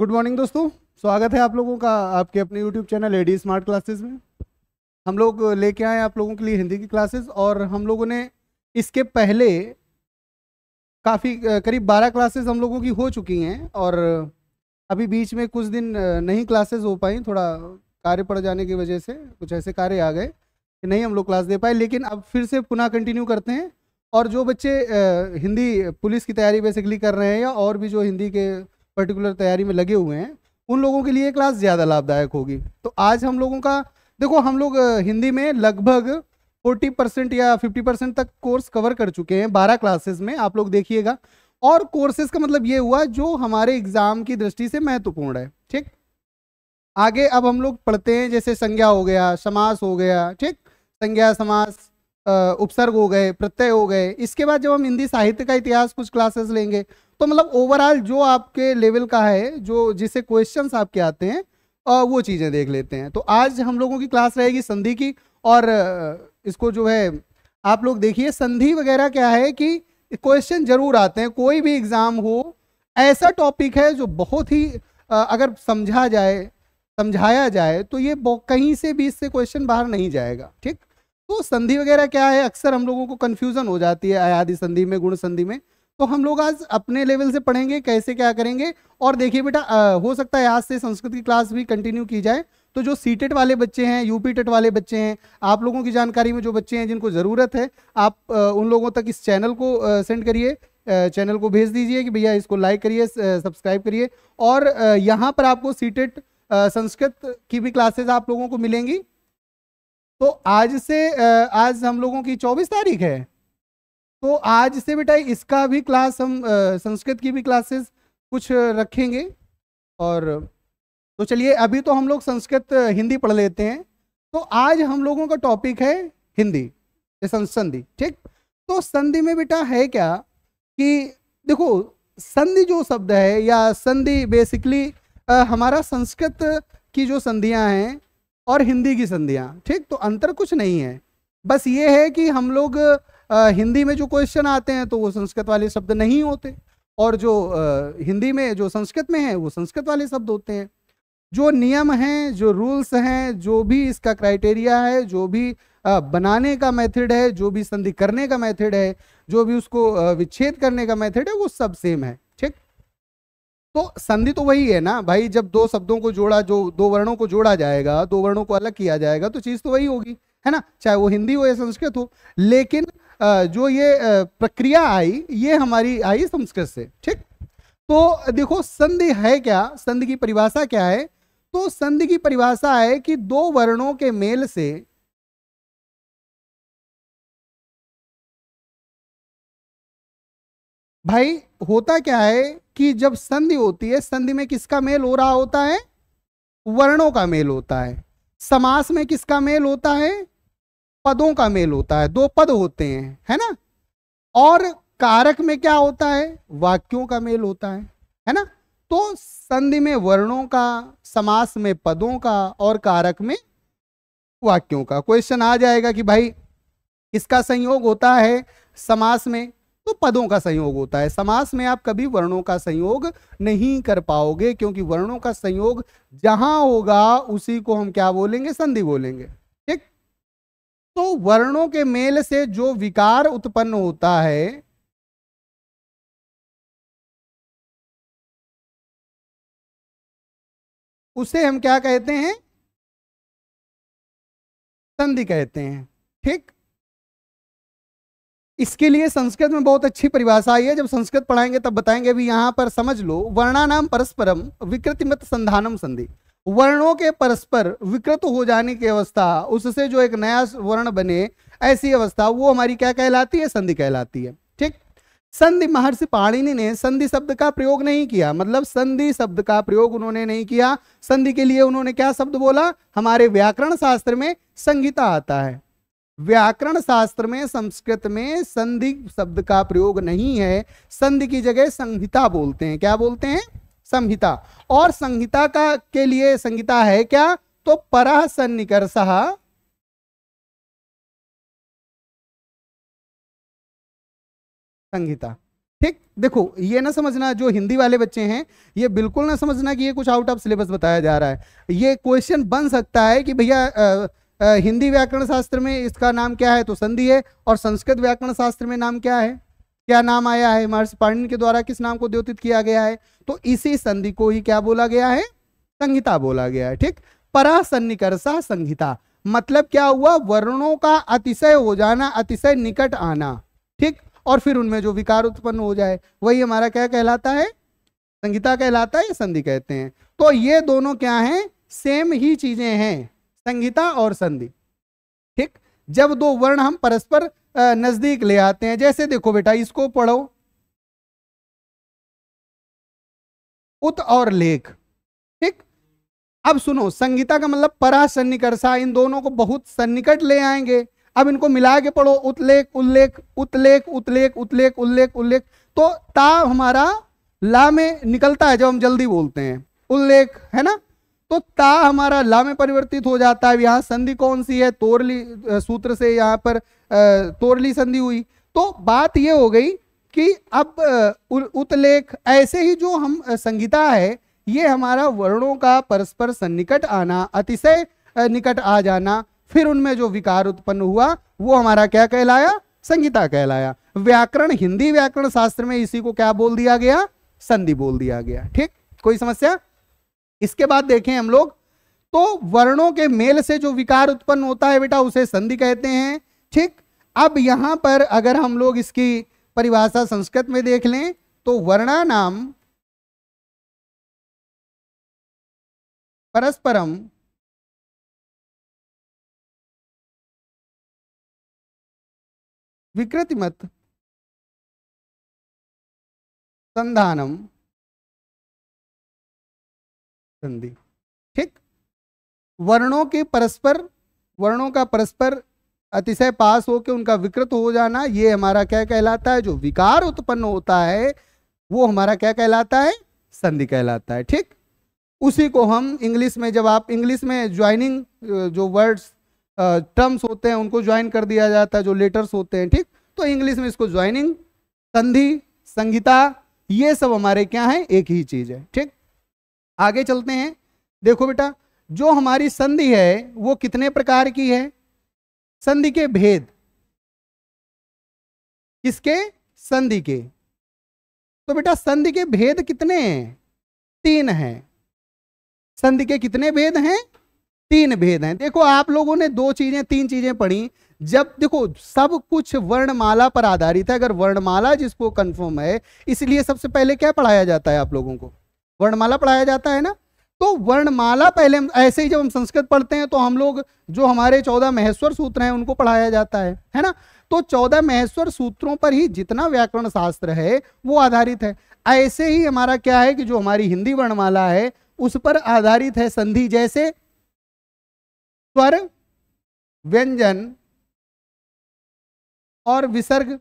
good morning दोस्तों स्वागत है आप लोगों का आपके अपने YouTube channel AD smart classes में हम लोग लेके आए आप लोगों के लिए हिंदी की क्लासेस और हम लोगों ने इसके पहले काफ़ी करीब बारह क्लासेस हम लोगों की हो चुकी हैं और अभी बीच में कुछ दिन नहीं क्लासेस हो पाई थोड़ा कार्य पड़ जाने की वजह से कुछ ऐसे कार्य आ गए कि नहीं हम लोग क्लास दे पाए लेकिन अब फिर से पुनः कंटिन्यू करते हैं और जो बच्चे हिंदी पुलिस की तैयारी बेसिकली कर रहे हैं या और भी जो हिंदी के पर्टिकुलर तैयारी में लगे हुए हैं उन लोगों के लिए क्लास ज़्यादा लाभदायक होगी तो आज हम लोगों का देखो हम लोग हिंदी में लगभग 40 परसेंट या 50 परसेंट तक कोर्स कवर कर चुके हैं 12 क्लासेस में आप लोग देखिएगा और कोर्सेज का मतलब ये हुआ जो हमारे एग्जाम की दृष्टि से महत्वपूर्ण है ठीक आगे अब हम लोग पढ़ते हैं जैसे संज्ञा हो गया समास हो गया ठीक संज्ञा समास उपसर्ग हो गए प्रत्यय हो गए इसके बाद जब हम हिंदी साहित्य का इतिहास कुछ क्लासेस लेंगे तो मतलब ओवरऑल जो आपके लेवल का है जो जिसे क्वेश्चंस आपके आते हैं आ, वो चीज़ें देख लेते हैं तो आज हम लोगों की क्लास रहेगी संधि की और इसको जो है आप लोग देखिए संधि वगैरह क्या है कि क्वेश्चन जरूर आते हैं कोई भी एग्ज़ाम हो ऐसा टॉपिक है जो बहुत ही आ, अगर समझा जाए समझाया जाए तो ये कहीं से भी इससे क्वेश्चन बाहर नहीं जाएगा ठीक तो संधि वगैरह क्या है अक्सर हम लोगों को कन्फ्यूजन हो जाती है आयादि संधि में गुण संधि में तो हम लोग आज अपने लेवल से पढ़ेंगे कैसे क्या करेंगे और देखिए बेटा हो सकता है आज से संस्कृत की क्लास भी कंटिन्यू की जाए तो जो सी टेट e वाले बच्चे हैं यूपी टेट e वाले बच्चे हैं आप लोगों की जानकारी में जो बच्चे हैं जिनको ज़रूरत है आप आ, उन लोगों तक इस चैनल को आ, सेंड करिए चैनल को भेज दीजिए कि भैया इसको लाइक करिए सब्सक्राइब करिए और यहाँ पर आपको सी टेट e संस्कृत की भी क्लासेज़ आप लोगों को मिलेंगी तो आज से आज हम लोगों की चौबीस तारीख है तो आज से बेटा इसका भी क्लास हम संस्कृत की भी क्लासेस कुछ रखेंगे और तो चलिए अभी तो हम लोग संस्कृत हिंदी पढ़ लेते हैं तो आज हम लोगों का टॉपिक है हिंदी संधि ठीक तो संधि में बेटा है क्या कि देखो संधि जो शब्द है या संधि बेसिकली हमारा संस्कृत की जो संधियां हैं और हिंदी की संधियाँ ठीक तो अंतर कुछ नहीं है बस ये है कि हम लोग आ, हिंदी में जो क्वेश्चन आते हैं तो वो संस्कृत वाले शब्द नहीं होते और जो आ, हिंदी में जो संस्कृत में है वो संस्कृत वाले शब्द होते हैं जो नियम हैं जो रूल्स हैं जो भी इसका क्राइटेरिया है जो भी आ, बनाने का मेथड है जो भी संधि करने का मेथड है जो भी उसको विच्छेद करने का मेथड है वो सब सेम है तो संधि तो वही है ना भाई जब दो शब्दों को जोड़ा जो दो वर्णों को जोड़ा जाएगा दो वर्णों को अलग किया जाएगा तो चीज़ तो वही होगी है ना चाहे वो हिंदी हो या संस्कृत हो लेकिन जो ये प्रक्रिया आई ये हमारी आई संस्कृत से ठीक तो देखो संधि है क्या संधि की परिभाषा क्या है तो संधि की परिभाषा है कि दो वर्णों के मेल से भाई होता क्या है कि जब संधि होती है संधि में किसका मेल हो रहा होता है वर्णों का मेल होता है समास में किसका मेल होता है पदों का मेल होता है दो पद होते हैं है ना और कारक में क्या होता है वाक्यों का मेल होता है है ना तो संधि में वर्णों का समास में पदों का और कारक में वाक्यों का क्वेश्चन आ जाएगा कि भाई किसका संयोग होता है समास में तो पदों का संयोग होता है समास में आप कभी वर्णों का संयोग नहीं कर पाओगे क्योंकि वर्णों का संयोग जहां होगा उसी को हम क्या बोलेंगे संधि बोलेंगे ठीक तो वर्णों के मेल से जो विकार उत्पन्न होता है उसे हम क्या कहते हैं संधि कहते हैं ठीक इसके लिए संस्कृत में बहुत अच्छी परिभाषा आई है जब संस्कृत पढ़ाएंगे तब बताएंगे भी यहाँ पर समझ लो वर्णानाम परस्परम विकृतिमत संधानम संधि वर्णों के परस्पर विकृत हो जाने की अवस्था उससे जो एक नया वर्ण बने ऐसी अवस्था वो हमारी क्या कहलाती है संधि कहलाती है ठीक संधि महर्षि पाणिनि ने संधि शब्द का प्रयोग नहीं किया मतलब संधि शब्द का प्रयोग उन्होंने नहीं किया संधि के लिए उन्होंने क्या शब्द बोला हमारे व्याकरण शास्त्र में संहिता आता है व्याकरण शास्त्र में संस्कृत में संधि शब्द का प्रयोग नहीं है संधि की जगह संहिता बोलते हैं क्या बोलते हैं संहिता और संहिता का के लिए संहिता है क्या तो परा सन्निकर्ष संहिता ठीक देखो ये ना समझना जो हिंदी वाले बच्चे हैं ये बिल्कुल ना समझना कि ये कुछ आउट ऑफ सिलेबस बताया जा रहा है ये क्वेश्चन बन सकता है कि भैया हिंदी व्याकरण शास्त्र में इसका नाम क्या है तो संधि है और संस्कृत व्याकरण शास्त्र में नाम क्या है क्या नाम आया है महर्षि पाणिन के द्वारा किस नाम को द्योतित किया गया है तो इसी संधि को ही क्या बोला गया है संहिता बोला गया है ठीक परासन्निकर्षा संहिता मतलब क्या हुआ वर्णों का अतिशय हो जाना अतिशय निकट आना ठीक और फिर उनमें जो विकार उत्पन्न हो जाए वही हमारा क्या कहलाता है संहिता कहलाता है संधि कहते हैं तो ये दोनों क्या हैं सेम ही चीजें हैं संगीता और संधि ठीक जब दो वर्ण हम परस्पर नजदीक ले आते हैं जैसे देखो बेटा इसको पढ़ो उत और लेख ठीक अब सुनो संगीता का मतलब परा सन्निकर्षा इन दोनों को बहुत सन्निकट ले आएंगे अब इनको मिला के पढ़ो उतलेख उल्लेख उतलेख उतलेख उतलेख उल्लेख उल्लेख तो ता हमारा ला में निकलता है जब हम जल्दी बोलते हैं उल्लेख है ना तो ता हमारा ला में परिवर्तित हो जाता है यहां संधि कौन सी है तोरली सूत्र से यहाँ पर तोरली संधि हुई तो बात यह हो गई कि अब उत्लेख ऐसे ही जो हम संगीता है ये हमारा वर्णों का परस्पर सन्निकट आना अतिशय निकट आ जाना फिर उनमें जो विकार उत्पन्न हुआ वो हमारा क्या कहलाया संगीता कहलाया व्याकरण हिंदी व्याकरण शास्त्र में इसी को क्या बोल दिया गया संधि बोल दिया गया ठीक कोई समस्या इसके बाद देखें हम लोग तो वर्णों के मेल से जो विकार उत्पन्न होता है बेटा उसे संधि कहते हैं ठीक अब यहां पर अगर हम लोग इसकी परिभाषा संस्कृत में देख लें तो वर्णा नाम परस्परम विकृतिमत संधानम संधि ठीक वर्णों के परस्पर वर्णों का परस्पर अतिशय पास होकर उनका विकृत हो जाना ये हमारा क्या कहलाता है जो विकार उत्पन्न होता है वो हमारा क्या कहलाता है संधि कहलाता है ठीक उसी को हम इंग्लिश में जब आप इंग्लिश में ज्वाइनिंग जो वर्ड्स टर्म्स होते हैं उनको ज्वाइन कर दिया जाता है जो लेटर्स होते हैं ठीक तो इंग्लिश में इसको ज्वाइनिंग संधि संहिता ये सब हमारे क्या है एक ही चीज है ठीक आगे चलते हैं देखो बेटा जो हमारी संधि है वो कितने प्रकार की है संधि के भेद किसके संधि के तो बेटा संधि के भेद कितने हैं तीन हैं संधि के कितने भेद हैं तीन भेद हैं देखो आप लोगों ने दो चीजें तीन चीजें पढ़ी जब देखो सब कुछ वर्णमाला पर आधारित है अगर वर्णमाला जिसको कंफर्म है इसलिए सबसे पहले क्या पढ़ाया जाता है आप लोगों को वर्णमाला पढ़ाया जाता है ना तो वर्णमाला पहले ऐसे ही जब हम संस्कृत पढ़ते हैं तो हम लोग जो हमारे चौदह महेश्वर सूत्र हैं उनको पढ़ाया जाता है है ना तो चौदह महेश्वर सूत्रों पर ही जितना व्याकरण शास्त्र है वो आधारित है ऐसे ही हमारा क्या है कि जो हमारी हिंदी वर्णमाला है उस पर आधारित है संधि जैसे स्वर व्यंजन और विसर्ग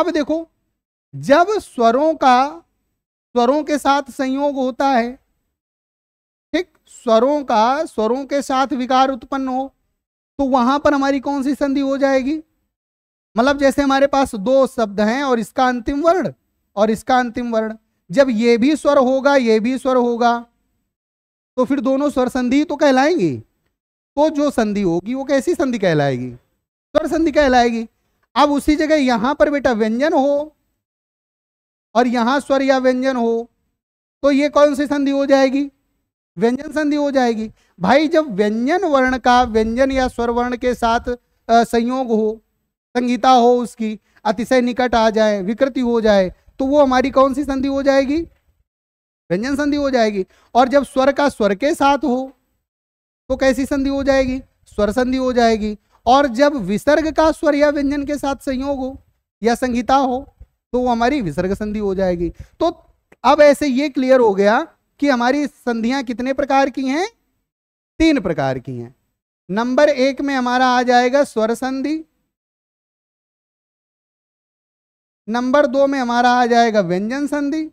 अब देखो जब स्वरों का स्वरों के साथ संयोग होता है ठीक स्वरों का स्वरों के साथ विकार उत्पन्न हो तो वहां पर हमारी कौन सी संधि हो जाएगी मतलब जैसे हमारे पास दो शब्द हैं और इसका अंतिम वर्ण और इसका अंतिम वर्ण जब ये भी स्वर होगा ये भी स्वर होगा तो फिर दोनों स्वर संधि तो कहलाएंगी तो जो संधि होगी वो कैसी संधि कहलाएगी स्वर संधि कहलाएगी अब उसी जगह यहां पर बेटा व्यंजन हो और यहाँ स्वर या व्यंजन हो तो ये कौन सी संधि हो जाएगी व्यंजन संधि हो जाएगी भाई जब व्यंजन वर्ण का व्यंजन या स्वर वर्ण के साथ संयोग हो संगीता हो उसकी अतिशय निकट आ जाए विकृति हो जाए तो वो हमारी कौन सी संधि हो जाएगी व्यंजन संधि हो जाएगी और जब स्वर का स्वर के साथ हो तो कैसी संधि हो जाएगी स्वर संधि हो जाएगी और जब विसर्ग का स्वर या व्यंजन के साथ संयोग हो या संगीता हो तो वो हमारी विसर्ग संधि हो जाएगी तो अब ऐसे ये क्लियर हो गया कि हमारी संधियां कितने प्रकार की हैं तीन प्रकार की हैं नंबर एक में हमारा आ जाएगा स्वर संधि नंबर दो में हमारा आ जाएगा व्यंजन संधि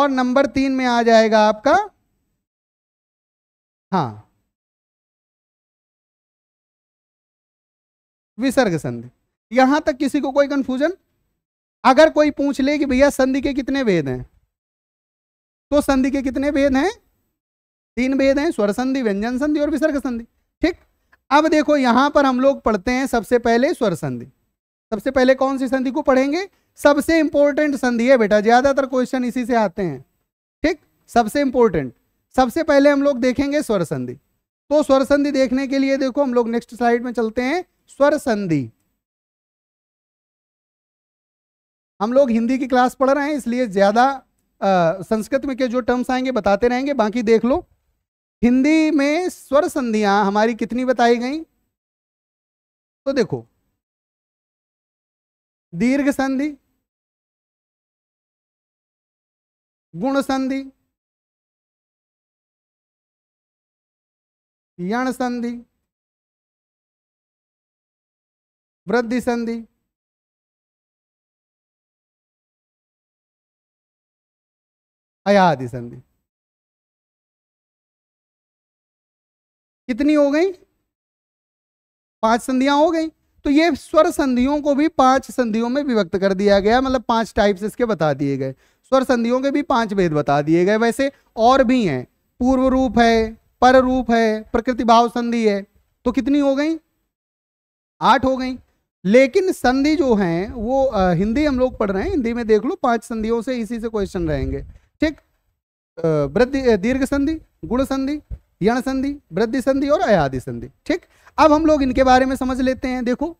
और नंबर तीन में आ जाएगा आपका हाँ विसर्ग संधि यहां तक किसी को कोई कंफ्यूजन अगर कोई पूछ ले कि भैया संधि के कितने वेद हैं तो संधि के कितने वेद हैं तीन भेद हैं स्वर संधि व्यंजन संधि और विसर्ग संधि ठीक अब देखो यहां पर हम लोग पढ़ते हैं सबसे पहले स्वर संधि सबसे पहले कौन सी संधि को पढ़ेंगे सबसे इंपॉर्टेंट संधि है बेटा ज्यादातर क्वेश्चन इसी से आते हैं ठीक सबसे इंपॉर्टेंट सबसे पहले हम लोग देखेंगे स्वर संधि तो स्वर संधि देखने के लिए देखो हम लोग नेक्स्ट स्लाइड में चलते हैं स्वर संधि हम लोग हिंदी की क्लास पढ़ रहे हैं इसलिए ज़्यादा संस्कृत में के जो टर्म्स आएंगे बताते रहेंगे बाकी देख लो हिंदी में स्वर संधियां हमारी कितनी बताई गई तो देखो दीर्घ संधि गुण संधि यण संधि वृद्धि संधि अयादि संधि कितनी हो गई पांच संधियां हो गई तो ये स्वर संधियों को भी पांच संधियों में विभक्त कर दिया गया मतलब पांच टाइप्स इसके बता दिए गए स्वर संधियों के भी पांच भेद बता दिए गए वैसे और भी हैं पूर्व रूप है पर रूप है प्रकृति भाव संधि है तो कितनी हो गई आठ हो गई लेकिन संधि जो है वो आ, हिंदी हम लोग पढ़ रहे हैं हिंदी में देख लो पांच संधियों से इसी से क्वेश्चन रहेंगे वृद्धि दीर्घ संधि गुण संधि यण संधि वृद्धि संधि और अयादि संधि ठीक अब हम लोग इनके बारे में समझ लेते हैं देखो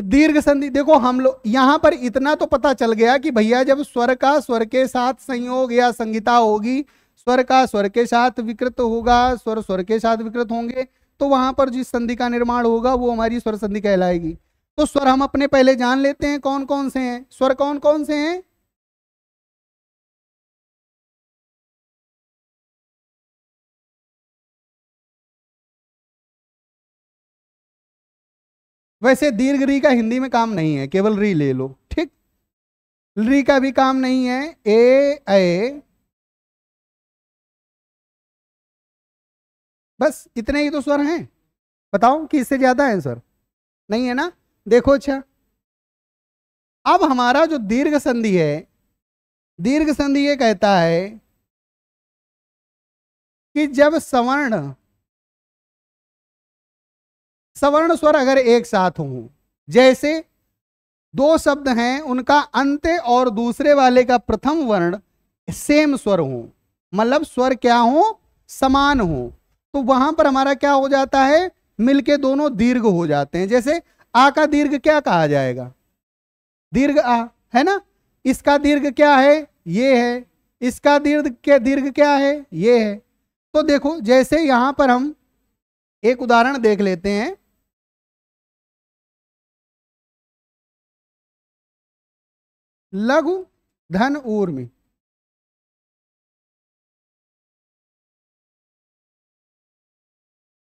दीर्घ संधि देखो हम लोग यहां पर इतना तो पता चल गया कि भैया जब स्वर का स्वर के साथ संयोग या संहिता होगी स्वर का स्वर के साथ विकृत होगा स्वर स्वर के साथ विकृत होंगे तो वहां पर जिस संधि का निर्माण होगा वो हमारी स्वर संधि कहलाएगी तो स्वर हम अपने पहले जान लेते हैं कौन कौन से हैं स्वर कौन कौन से हैं वैसे दीर्घ री का हिंदी में काम नहीं है केवल री ले लो ठीक री का भी काम नहीं है ए ए बस इतने ही तो स्वर हैं बताओ कि इससे ज्यादा है सर नहीं है ना देखो अच्छा अब हमारा जो दीर्घ संधि है दीर्घ संधि ये कहता है कि जब सवर्ण सवर्ण स्वर अगर एक साथ हों जैसे दो शब्द हैं उनका अंत और दूसरे वाले का प्रथम वर्ण सेम स्वर हो मतलब स्वर क्या हो समान हो तो वहां पर हमारा क्या हो जाता है मिलके दोनों दीर्घ हो जाते हैं जैसे आ का दीर्घ क्या कहा जाएगा दीर्घ आ है ना इसका दीर्घ क्या है ये है इसका दीर्घ क्या दीर्घ क्या है ये है तो देखो जैसे यहां पर हम एक उदाहरण देख लेते हैं लघु धन ऊर्मी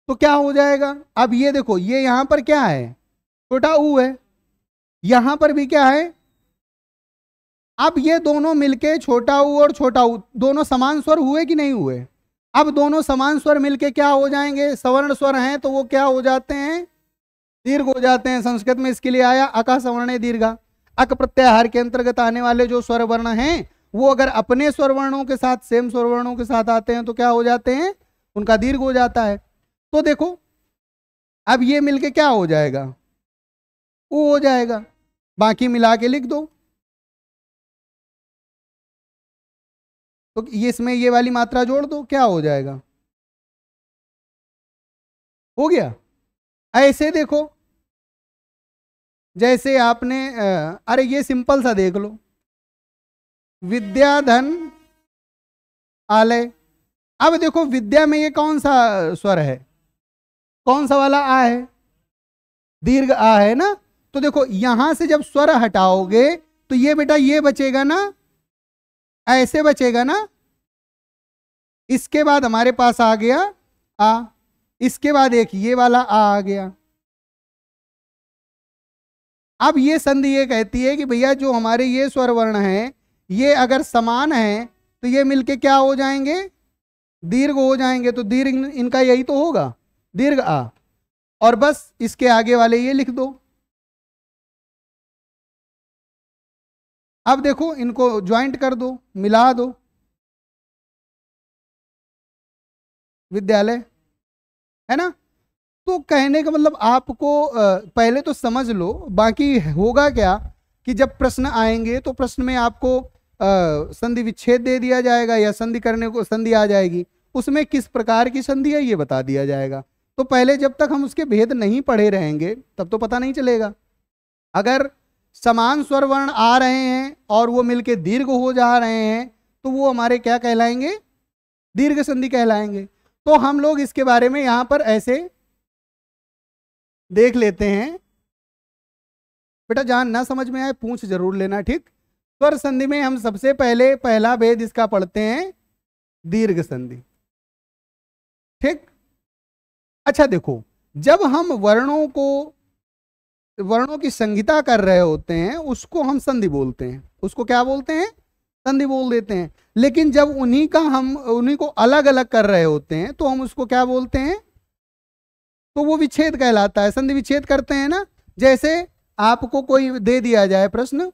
तो क्या हो जाएगा अब ये देखो ये यहां पर क्या है छोटा ऊ है यहां पर भी क्या है अब ये दोनों मिलके छोटा ऊ और छोटा ऊ दोनों समान स्वर हुए कि नहीं हुए अब दोनों समान स्वर मिलके क्या हो जाएंगे सवर्ण स्वर हैं तो वो क्या हो जाते हैं दीर्घ हो जाते हैं संस्कृत में इसके लिए आया अका सवर्ण दीर्घा अक प्रत्याहार के अंतर्गत आने वाले जो स्वर वर्ण हैं वो अगर अपने स्वर वर्णों के साथ सेम स्वर वर्णों के साथ आते हैं तो क्या हो जाते हैं उनका दीर्घ हो जाता है तो देखो अब ये मिलके क्या हो जाएगा वो हो जाएगा बाकी मिला के लिख दो तो ये इसमें ये वाली मात्रा जोड़ दो क्या हो जाएगा हो गया ऐसे देखो जैसे आपने अरे ये सिंपल सा देख लो विद्याधन आलय अब देखो विद्या में ये कौन सा स्वर है कौन सा वाला आ है दीर्घ आ है ना तो देखो यहां से जब स्वर हटाओगे तो ये बेटा ये बचेगा ना ऐसे बचेगा ना इसके बाद हमारे पास आ गया आ इसके बाद एक ये वाला आ आ गया अब ये संधि ये कहती है कि भैया जो हमारे ये स्वर वर्ण हैं ये अगर समान हैं तो ये मिलके क्या हो जाएंगे दीर्घ हो जाएंगे तो दीर्घ इनका यही तो होगा दीर्घ आ और बस इसके आगे वाले ये लिख दो अब देखो इनको ज्वाइंट कर दो मिला दो विद्यालय है ना तो कहने का मतलब आपको पहले तो समझ लो बाकी होगा क्या कि जब प्रश्न आएंगे तो प्रश्न में आपको संधि विच्छेद दे दिया जाएगा या संधि करने को संधि आ जाएगी उसमें किस प्रकार की संधि है ये बता दिया जाएगा तो पहले जब तक हम उसके भेद नहीं पढ़े रहेंगे तब तो पता नहीं चलेगा अगर समान स्वर वर्ण आ रहे हैं और वो मिलके दीर्घ हो जा रहे हैं तो वो हमारे क्या कहलाएंगे दीर्घ संधि कहलाएंगे तो हम लोग इसके बारे में यहाँ पर ऐसे देख लेते हैं बेटा जान ना समझ में आए पूछ जरूर लेना ठीक स्वर संधि में हम सबसे पहले पहला भेद इसका पढ़ते हैं दीर्घ संधि ठीक अच्छा देखो जब हम वर्णों को वर्णों की संहिता कर रहे होते हैं उसको हम संधि बोलते हैं उसको क्या बोलते हैं संधि बोल देते हैं लेकिन जब उन्हीं का हम उन्हीं को अलग अलग कर रहे होते हैं तो हम उसको क्या बोलते हैं तो वो विच्छेद कहलाता है संधि विच्छेद करते हैं ना जैसे आपको कोई दे दिया जाए प्रश्न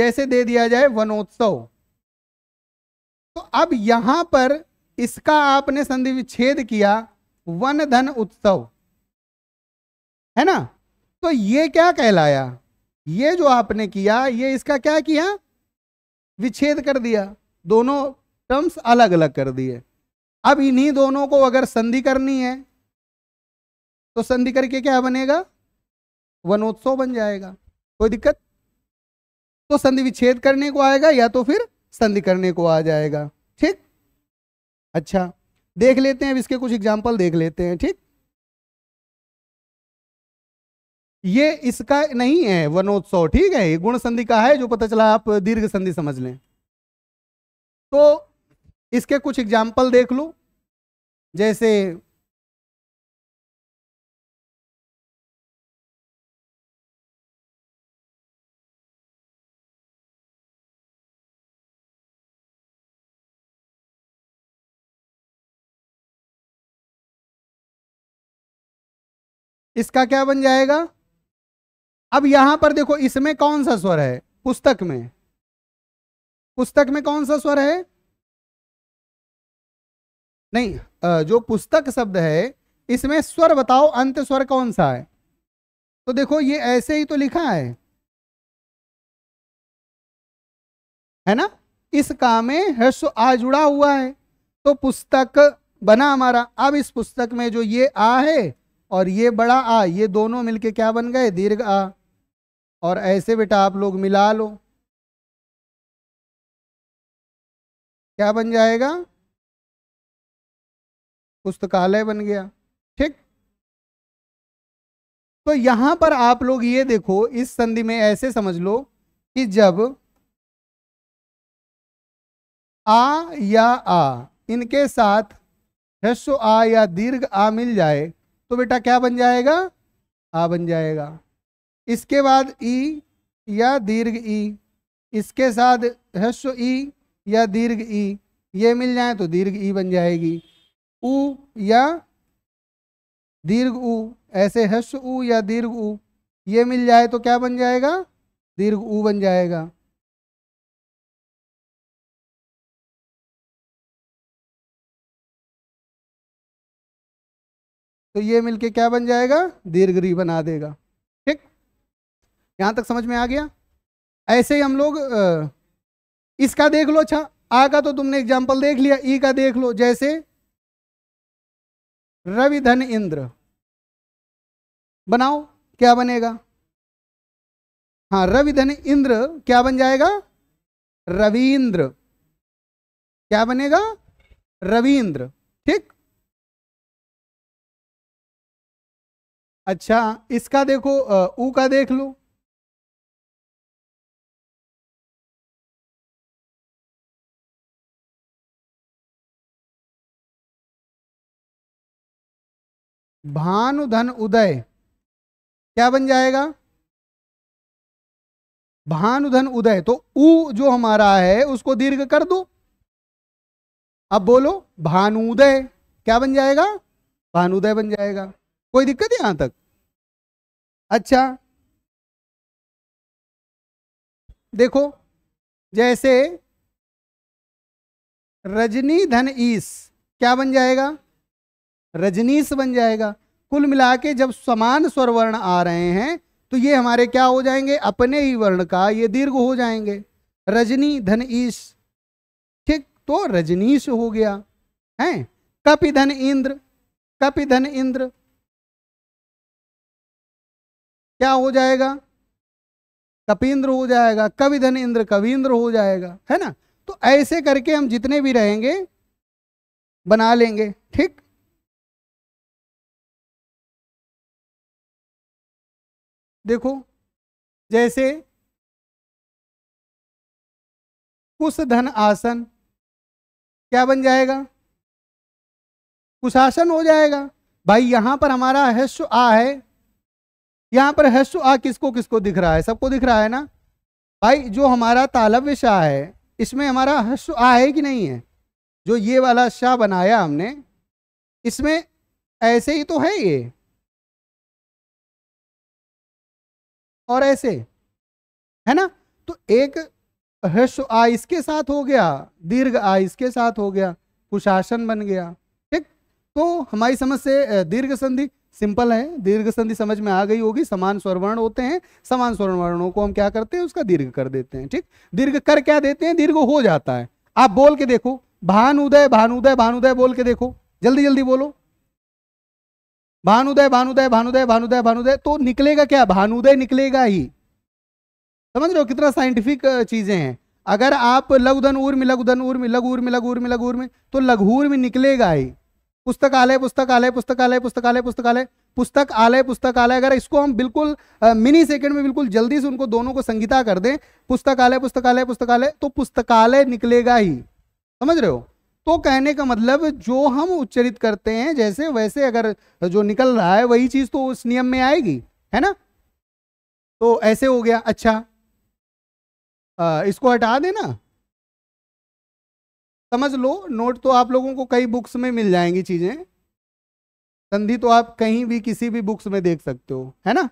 जैसे दे दिया जाए वनोत्सव तो अब यहां पर इसका आपने संधि विच्छेद किया वन धन उत्सव है ना तो ये क्या कहलाया ये जो आपने किया ये इसका क्या किया विच्छेद कर दिया दोनों टर्म्स अलग अलग कर दिए अब इन्हीं दोनों को अगर संधि करनी है तो संधि करके क्या बनेगा वनोत्सव बन जाएगा कोई दिक्कत तो संधि विच्छेद करने को आएगा या तो फिर संधि करने को आ जाएगा ठीक अच्छा देख लेते हैं अब इसके कुछ एग्जाम्पल देख लेते हैं ठीक ये इसका नहीं है वनोत्सव ठीक है ये गुण संधि का है जो पता चला आप दीर्घ संधि समझ लें तो इसके कुछ एग्जाम्पल देख लो जैसे इसका क्या बन जाएगा अब यहां पर देखो इसमें कौन सा स्वर है पुस्तक में पुस्तक में कौन सा स्वर है नहीं जो पुस्तक शब्द है इसमें स्वर बताओ अंत स्वर कौन सा है तो देखो ये ऐसे ही तो लिखा है है ना इस काम में ह्रस्व आ जुड़ा हुआ है तो पुस्तक बना हमारा अब इस पुस्तक में जो ये आ है और ये बड़ा आ ये दोनों मिलके क्या बन गए दीर्घ आ और ऐसे बेटा आप लोग मिला लो क्या बन जाएगा पुस्तकालय बन गया ठीक तो यहां पर आप लोग ये देखो इस संधि में ऐसे समझ लो कि जब आ या आ इनके साथ ह्रस्व आ या दीर्घ आ मिल जाए तो बेटा क्या बन जाएगा आ बन जाएगा इसके बाद ई या दीर्घ ई इसके साथ ह्रस्व ई या दीर्घ ई ये मिल जाए तो दीर्घ ई बन जाएगी ऊ या दीर्घ ऊ ऐसे ह्रस्व ऊ या दीर्घ ऊ ये मिल जाए तो क्या बन जाएगा दीर्घ ऊ बन जाएगा तो ये मिलके क्या बन जाएगा दीर्घरी बना देगा ठीक यहां तक समझ में आ गया ऐसे ही हम लोग इसका देख लो अच्छा आ का तो तुमने एग्जाम्पल देख लिया ई का देख लो जैसे रवि धन इंद्र बनाओ क्या बनेगा हाँ रवि धन इंद्र क्या बन जाएगा रविंद्र क्या बनेगा रविंद्र ठीक अच्छा इसका देखो ऊ का देख लो भानु धन उदय क्या बन जाएगा भानु धन उदय तो ऊ जो हमारा है उसको दीर्घ कर दो अब बोलो भानुदय क्या बन जाएगा भानुदय बन जाएगा कोई दिक्कत है यहां तक अच्छा देखो जैसे रजनी धन ईस क्या बन जाएगा रजनीश बन जाएगा कुल मिला के जब समान स्वर वर्ण आ रहे हैं तो ये हमारे क्या हो जाएंगे अपने ही वर्ण का ये दीर्घ हो जाएंगे रजनी धन ईश ठीक तो रजनीश हो गया है कपिधन धन इंद्र कपिधन इंद्र क्या हो जाएगा कपिंद्र हो जाएगा कवि धन इंद्र कविंद्र हो जाएगा है ना तो ऐसे करके हम जितने भी रहेंगे बना लेंगे ठीक देखो जैसे कुश धन आसन क्या बन जाएगा कुशासन हो जाएगा भाई यहां पर हमारा हस्व आ है यहाँ पर हस्व आ किसको किसको दिख रहा है सबको दिख रहा है ना भाई जो हमारा तालव्य शाह है इसमें हमारा हस्व आ है कि नहीं है जो ये वाला शाह बनाया हमने इसमें ऐसे ही तो है ये और ऐसे है ना तो एक ह्रस्व आ इसके साथ हो गया दीर्घ आ इसके साथ हो गया कुशासन बन गया ठीक तो हमारी समझ से दीर्घ संधि सिंपल है दीर्घ संधि समझ में आ गई होगी समान स्वरवर्ण होते हैं समान स्वर्ण वर्णों को हम क्या करते हैं उसका दीर्घ कर देते हैं ठीक दीर्घ कर क्या देते हैं दीर्घ हो जाता है आप बोल के देखो भानुदय भानुदय भानुदय बोल के देखो जल्दी जल्दी बोलो भानुदय भानुदय भानुदय भानुदय भानुदय तो निकलेगा क्या भानुदय निकलेगा ही समझ रहे हो कितना साइंटिफिक चीजें हैं अगर आप लघुधन उर्मी लघुधन उर्मी लघु उर्मी लघु उर्मी लघु उर्मी तो लघुर में निकलेगा ही पुस्तकालय पुस्तकालय पुस्तकालय पुस्तकालय पुस्तकालय पुस्तक आलय पुस्तकालय अगर इसको हम बिल्कुल मिनी सेकंड में बिल्कुल जल्दी से उनको दोनों को संगीता कर दें पुस्तकालय पुस्तकालय पुस्तकालय तो पुस्तकालय निकलेगा ही समझ रहे हो तो कहने का मतलब जो हम उच्चरित करते हैं जैसे वैसे अगर जो निकल रहा है वही चीज तो उस नियम में आएगी है ना तो ऐसे हो गया अच्छा आ, इसको हटा देना समझ लो नोट तो आप लोगों को कई बुक्स में मिल जाएंगी चीज़ें संधि तो आप कहीं भी किसी भी बुक्स में देख सकते हो है ना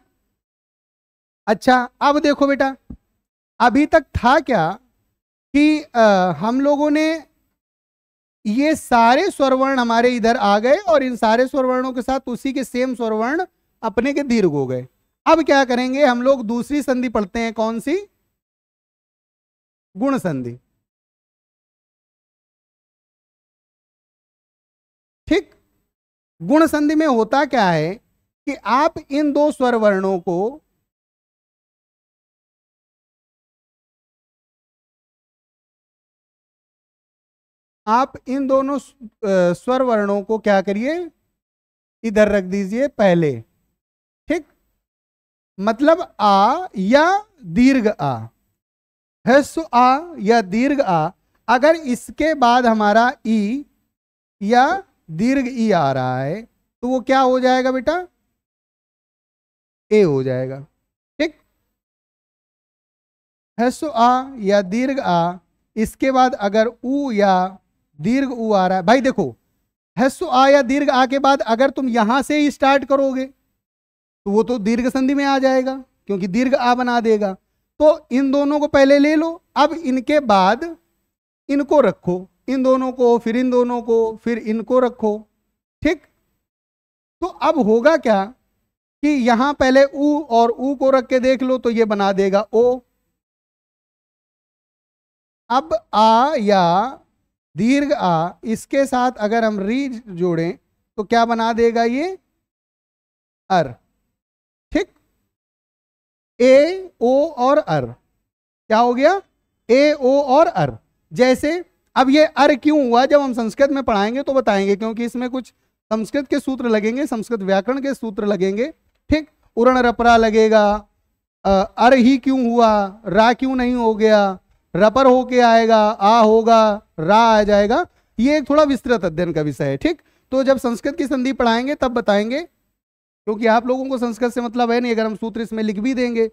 अच्छा अब देखो बेटा अभी तक था क्या कि आ, हम लोगों ने ये सारे स्वरवर्ण हमारे इधर आ गए और इन सारे स्वरवर्णों के साथ उसी के सेम स्वरवर्ण अपने के दीर्घ हो गए अब क्या करेंगे हम लोग दूसरी संधि पढ़ते हैं कौन सी गुण संधि ठीक गुण संधि में होता क्या है कि आप इन दो स्वर वर्णों को आप इन दोनों स्वर वर्णों को क्या करिए इधर रख दीजिए पहले ठीक मतलब आ या दीर्घ आ ह्रस्व आ या दीर्घ आ अगर इसके बाद हमारा ई या दीर्घ ई आ रहा है तो वो क्या हो जाएगा बेटा ए हो जाएगा ठीक हसु आ या दीर्घ आ इसके बाद अगर ऊ या दीर्घ ऊ आ रहा है भाई देखो हसु आ या दीर्घ आ के बाद अगर तुम यहां से ही स्टार्ट करोगे तो वो तो दीर्घ संधि में आ जाएगा क्योंकि दीर्घ आ बना देगा तो इन दोनों को पहले ले लो अब इनके बाद इनको रखो इन दोनों को फिर इन दोनों को फिर इनको रखो ठीक तो अब होगा क्या कि यहां पहले ऊ और ऊ को रख के देख लो तो ये बना देगा ओ अब आ या दीर्घ आ इसके साथ अगर हम री जोड़ें तो क्या बना देगा ये अर ठीक ए ओ और अर क्या हो गया ए ओ और अर जैसे अब ये अर क्यों हुआ जब हम संस्कृत में पढ़ाएंगे तो बताएंगे क्योंकि इसमें कुछ संस्कृत के सूत्र लगेंगे संस्कृत व्याकरण के सूत्र लगेंगे ठीक उरण रपरा लगेगा अर ही क्यों हुआ रा क्यों नहीं हो गया रपर होके आएगा आ होगा रा आ जाएगा ये एक थोड़ा विस्तृत अध्ययन का विषय है ठीक तो जब संस्कृत की संधि पढ़ाएंगे तब बताएंगे क्योंकि आप लोगों को संस्कृत से मतलब है नहीं अगर हम सूत्र इसमें लिख भी देंगे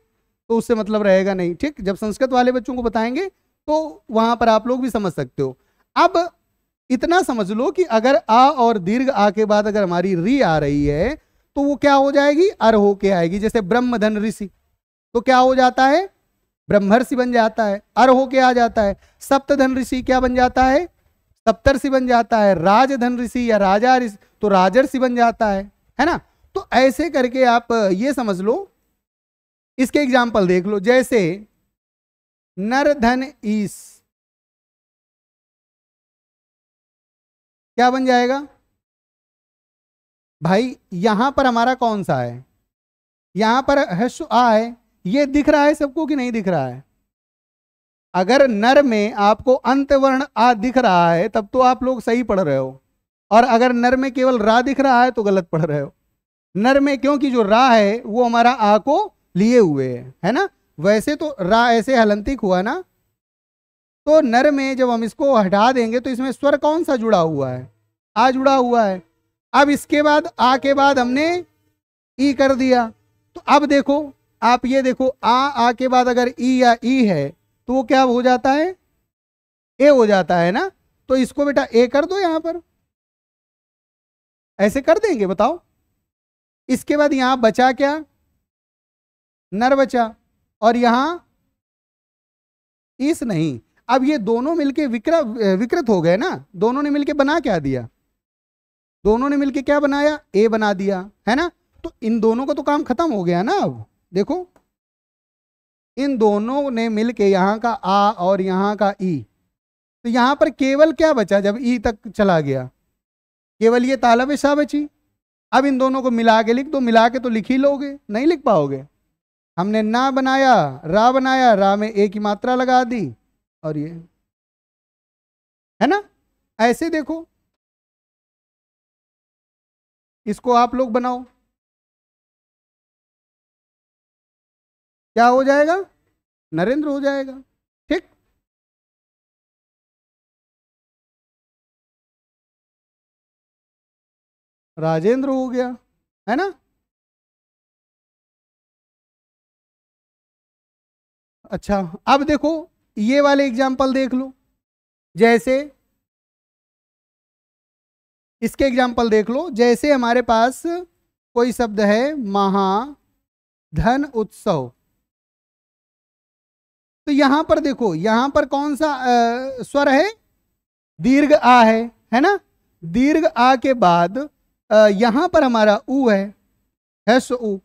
तो उससे मतलब रहेगा नहीं ठीक जब संस्कृत वाले बच्चों को बताएंगे तो वहां पर आप लोग भी समझ सकते हो अब इतना समझ लो कि अगर आ और दीर्घ आ के बाद अगर हमारी री आ रही है तो वो क्या हो जाएगी अर हो के आएगी जैसे ब्रह्मधन ऋषि तो क्या हो जाता है ब्रह्मर्षि बन जाता है अर हो के आ जाता है सप्तधन ऋषि क्या बन जाता है सप्तर्षि बन जाता है राजधन ऋषि या राजा ऋषि तो राजर्षि बन जाता है है ना तो ऐसे करके आप ये समझ लो इसके एग्जाम्पल देख लो जैसे नरधन ईस क्या बन जाएगा भाई यहां पर हमारा कौन सा है यहां पर हसु आ है ये दिख रहा है सबको कि नहीं दिख रहा है अगर नर में आपको अंतवर्ण आ दिख रहा है तब तो आप लोग सही पढ़ रहे हो और अगर नर में केवल रा दिख रहा है तो गलत पढ़ रहे हो नर में क्योंकि जो रा है वो हमारा आ को लिए हुए है है ना वैसे तो रा ऐसे हलंतिक हुआ ना तो नर में जब हम इसको हटा देंगे तो इसमें स्वर कौन सा जुड़ा हुआ है आ जुड़ा हुआ है अब इसके बाद आ के बाद हमने ई कर दिया तो अब देखो आप ये देखो आ आ के बाद अगर ई या ई है तो वो क्या हो जाता है ए हो जाता है ना तो इसको बेटा ए कर दो यहां पर ऐसे कर देंगे बताओ इसके बाद यहां बचा क्या नर बचा और यहां इस नहीं अब ये दोनों मिलके विक्र विकृत हो गए ना दोनों ने मिलके बना क्या दिया दोनों ने मिलके क्या बनाया ए बना दिया है ना तो इन दोनों का तो काम खत्म हो गया ना अब देखो इन दोनों ने मिलके यहां का आ और यहां का ई तो यहां पर केवल क्या बचा जब ई तक चला गया केवल ये तालब शाह बची अब इन दोनों को मिला के लिख दो मिला के तो लिख ही लोगे नहीं लिख पाओगे हमने ना बनाया रा बनाया रा में एक ही मात्रा लगा दी और ये है ना ऐसे देखो इसको आप लोग बनाओ क्या हो जाएगा नरेंद्र हो जाएगा ठीक राजेंद्र हो गया है ना अच्छा अब देखो ये वाले एग्जाम्पल देख लो जैसे इसके एग्जाम्पल देख लो जैसे हमारे पास कोई शब्द है महा धन उत्सव तो यहां पर देखो यहां पर कौन सा आ, स्वर है दीर्घ आ है है ना दीर्घ आ के बाद आ, यहां पर हमारा उ है हस उ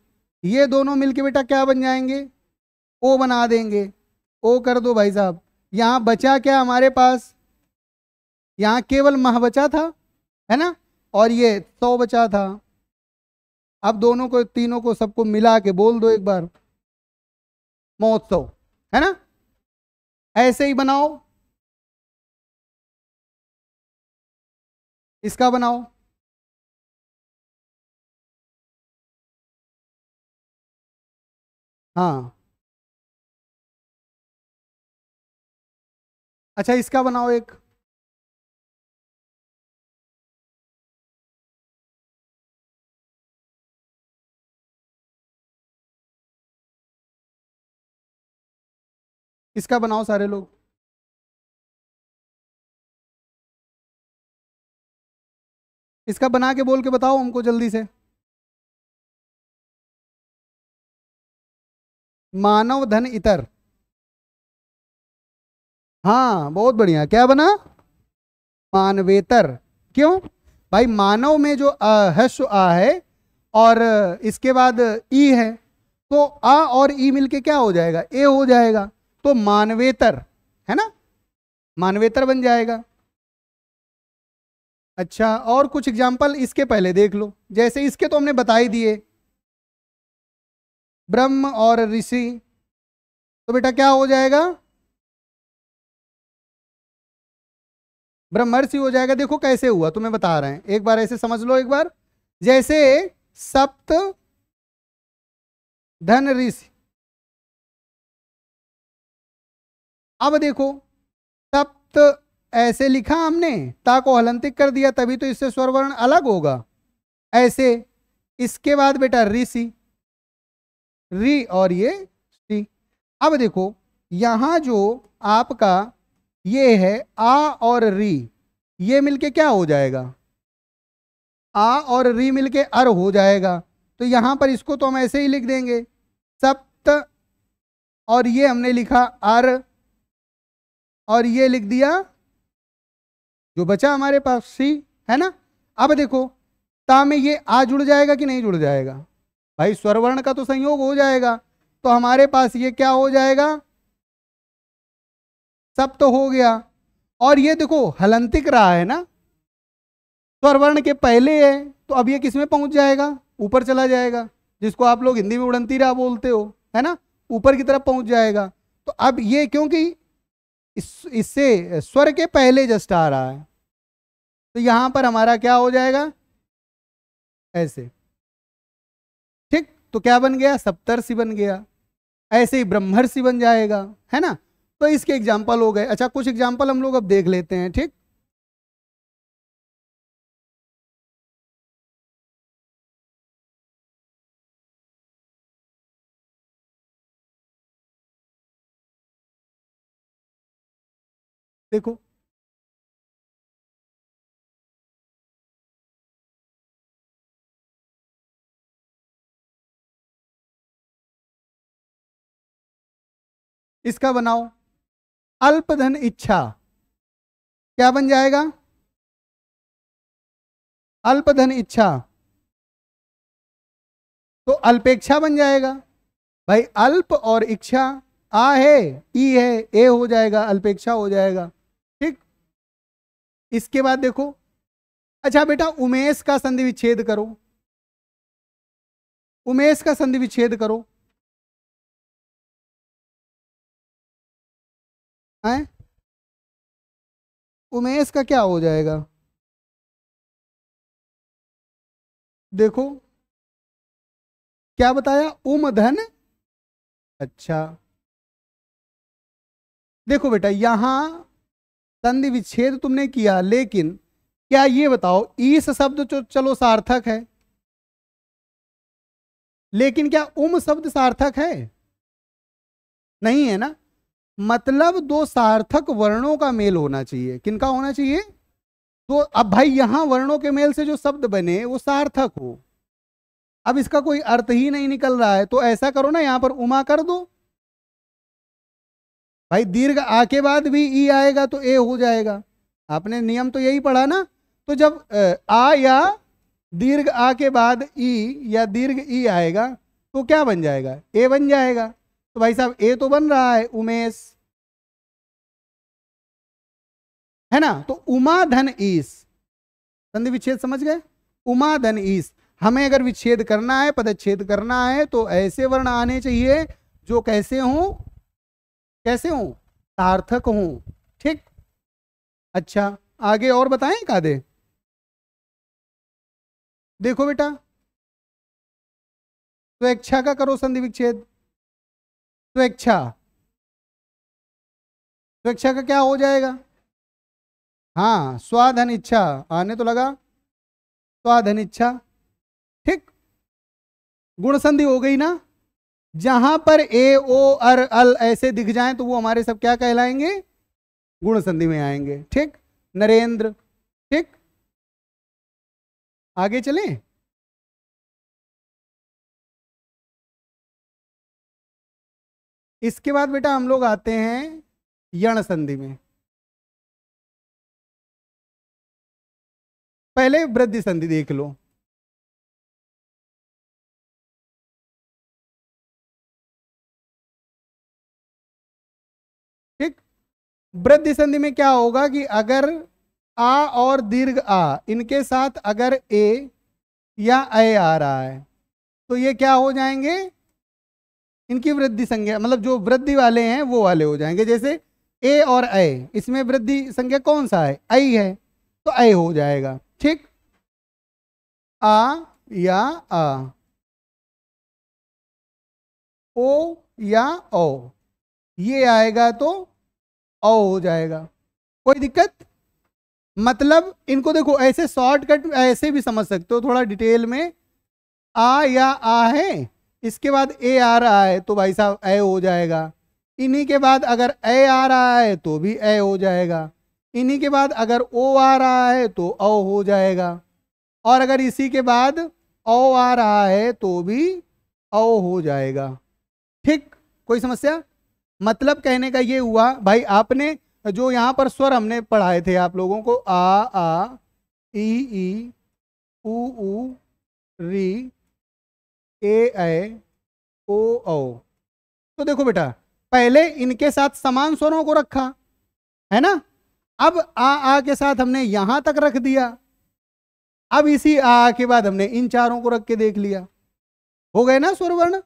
ये दोनों मिलके बेटा क्या बन जाएंगे ओ बना देंगे ओ कर दो भाई साहब यहाँ बचा क्या हमारे पास यहाँ केवल मह बचा था है ना और ये सौ बचा था अब दोनों को तीनों को सबको मिला के बोल दो एक बार महोत्सव है ना ऐसे ही बनाओ इसका बनाओ हाँ अच्छा इसका बनाओ एक इसका बनाओ सारे लोग इसका बना के बोल के बताओ हमको जल्दी से मानव धन इतर हाँ बहुत बढ़िया क्या बना मानवेतर क्यों भाई मानव में जो आ, हस्व आ है और इसके बाद ई है तो आ और ई मिलके क्या हो जाएगा ए हो जाएगा तो मानवेतर है ना मानवेतर बन जाएगा अच्छा और कुछ एग्जाम्पल इसके पहले देख लो जैसे इसके तो हमने बता ही दिए ब्रह्म और ऋषि तो बेटा क्या हो जाएगा ब्रह्मर्षि हो जाएगा देखो कैसे हुआ तुम्हें बता रहे हैं एक बार ऐसे समझ लो एक बार जैसे सप्त धन ऋषि अब देखो सप्त ऐसे लिखा हमने ता को हलंतिक कर दिया तभी तो इससे स्वर वर्ण अलग होगा ऐसे इसके बाद बेटा ऋषि री और ये सी अब देखो यहां जो आपका ये है आ और री ये मिलके क्या हो जाएगा आ और री मिलके अर हो जाएगा तो यहां पर इसको तो हम ऐसे ही लिख देंगे सप्त और ये हमने लिखा अर और ये लिख दिया जो बचा हमारे पास सी है ना अब देखो ता में ये आ जुड़ जाएगा कि नहीं जुड़ जाएगा भाई स्वरवर्ण का तो संयोग हो जाएगा तो हमारे पास ये क्या हो जाएगा सब तो हो गया और ये देखो हलंतिक रहा है ना स्वरवर्ण के पहले है तो अब ये किसमें पहुंच जाएगा ऊपर चला जाएगा जिसको आप लोग हिंदी में उड़नती रहा बोलते हो है ना ऊपर की तरफ पहुंच जाएगा तो अब ये क्योंकि इस इससे स्वर के पहले जस्ट आ रहा है तो यहां पर हमारा क्या हो जाएगा ऐसे ठीक तो क्या बन गया सप्तर्षि बन गया ऐसे ही ब्रह्मर्षि बन जाएगा है ना तो इसके एग्जाम्पल हो गए अच्छा कुछ एग्जाम्पल हम लोग अब देख लेते हैं ठीक देखो इसका बनाओ अल्पधन इच्छा क्या बन जाएगा अल्पधन इच्छा तो अल्पेक्षा बन जाएगा भाई अल्प और इच्छा आ है ई है ए हो जाएगा अल्पेक्षा हो जाएगा ठीक इसके बाद देखो अच्छा बेटा उमेश का संधि विच्छेद करो उमेश का संधि विच्छेद करो हैं उमेश का क्या हो जाएगा देखो क्या बताया उम धन अच्छा देखो बेटा यहां संधि विच्छेद तुमने किया लेकिन क्या ये बताओ ईस शब्द तो चलो सार्थक है लेकिन क्या उम शब्द सार्थक है नहीं है ना मतलब दो सार्थक वर्णों का मेल होना चाहिए किनका होना चाहिए तो अब भाई यहां वर्णों के मेल से जो शब्द बने वो सार्थक हो अब इसका कोई अर्थ ही नहीं निकल रहा है तो ऐसा करो ना यहां पर उमा कर दो भाई दीर्घ आ के बाद भी ई आएगा तो ए हो जाएगा आपने नियम तो यही पढ़ा ना तो जब आ या दीर्घ आ के बाद ई या दीर्घ ई आएगा तो क्या बन जाएगा ए बन जाएगा तो भाई साहब ए तो बन रहा है उमेश है ना तो उमा धन ईस संधि विच्छेद समझ गए उमा धन ईस हमें अगर विच्छेद करना है पदच्छेद करना है तो ऐसे वर्ण आने चाहिए जो कैसे हो कैसे हो सार्थक हो ठीक अच्छा आगे और बताएं दे देखो बेटा तो इच्छा का करो संधि विच्छेद स्वेच्छा स्वेच्छा का क्या हो जाएगा हाँ स्वाधन इच्छा आने तो लगा स्वाधन इच्छा ठीक गुण संधि हो गई ना जहां पर ए ओ अर अल ऐसे दिख जाएं तो वो हमारे सब क्या कहलाएंगे गुण संधि में आएंगे ठीक नरेंद्र ठीक आगे चलें इसके बाद बेटा हम लोग आते हैं यण संधि में पहले वृद्धि संधि देख लो ठीक वृद्धि संधि में क्या होगा कि अगर आ और दीर्घ आ इनके साथ अगर ए या ए आ रहा है तो ये क्या हो जाएंगे इनकी वृद्धि संज्ञा मतलब जो वृद्धि वाले हैं वो वाले हो जाएंगे जैसे ए और ए इसमें वृद्धि संज्ञा कौन सा है आई है तो ए हो जाएगा ठीक आ या आ ओ या ओ ये आएगा तो ओ हो जाएगा कोई दिक्कत मतलब इनको देखो ऐसे शॉर्टकट ऐसे भी समझ सकते हो थोड़ा डिटेल में आ या आ है इसके बाद ए आ रहा है तो भाई साहब ए हो जाएगा इन्हीं के बाद अगर ए आ रहा है तो भी ए हो जाएगा इन्हीं के बाद अगर ओ आ रहा है तो अ हो जाएगा और अगर इसी के बाद ओ आ रहा है तो भी अ हो जाएगा ठीक कोई समस्या मतलब कहने का ये हुआ भाई आपने जो यहाँ पर स्वर हमने पढ़ाए थे आप लोगों को आ आ ई ई उ ऊ री ए ए ओ ओ तो देखो बेटा पहले इनके साथ समान स्वरों को रखा है ना अब आ आ के साथ हमने यहां तक रख दिया अब इसी आ आ के बाद हमने इन चारों को रख के देख लिया हो गए ना स्वर वर्ण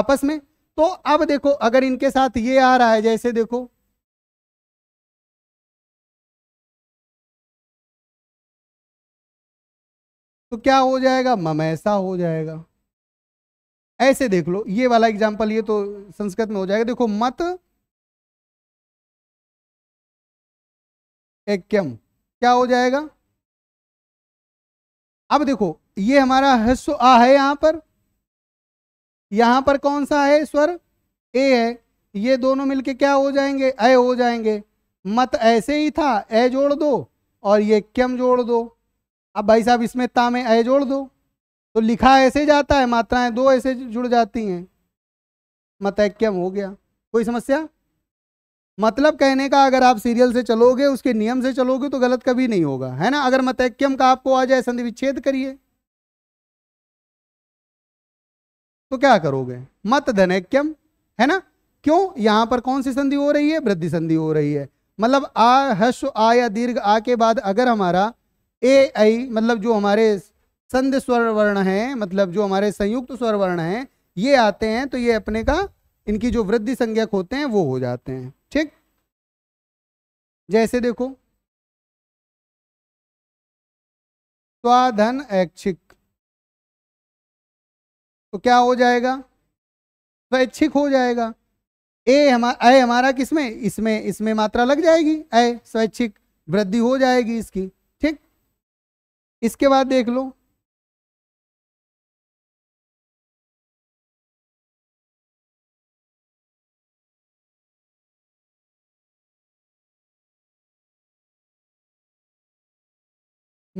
आपस में तो अब देखो अगर इनके साथ ये आ रहा है जैसे देखो तो क्या हो जाएगा मम ऐसा हो जाएगा ऐसे देख लो ये वाला एग्जाम्पल ये तो संस्कृत में हो जाएगा देखो मत एक्यम क्या हो जाएगा अब देखो ये हमारा हस्व आ है यहां पर यहां पर कौन सा है स्वर ए है ये दोनों मिलके क्या हो जाएंगे अ हो जाएंगे मत ऐसे ही था ए जोड़ दो और ये क्यम जोड़ दो अब भाई साहब इसमें ता में ए जोड़ दो तो लिखा ऐसे जाता है मात्राएं दो ऐसे जुड़ जाती हैं मतैक्यम हो गया कोई समस्या मतलब कहने का अगर आप सीरियल से चलोगे उसके नियम से चलोगे तो गलत कभी नहीं होगा है ना अगर मतैक्यम का आपको आ जाए संधि विच्छेद करिए तो क्या करोगे मत धनैक्यम है ना क्यों यहां पर कौन सी संधि हो रही है वृद्धि संधि हो रही है मतलब आ हस्व आ या दीर्घ आ के बाद अगर हमारा ए आई मतलब जो हमारे संध स्वर वर्ण है मतलब जो हमारे संयुक्त स्वर वर्ण है ये आते हैं तो ये अपने का इनकी जो वृद्धि संज्ञक होते हैं वो हो जाते हैं ठीक जैसे देखो स्वाधन ऐच्छिक तो क्या हो जाएगा स्वैच्छिक हो जाएगा ए हमारा अय हमारा किसमें इसमें इसमें मात्रा लग जाएगी अय स्वैच्छिक वृद्धि हो जाएगी इसकी ठीक इसके बाद देख लो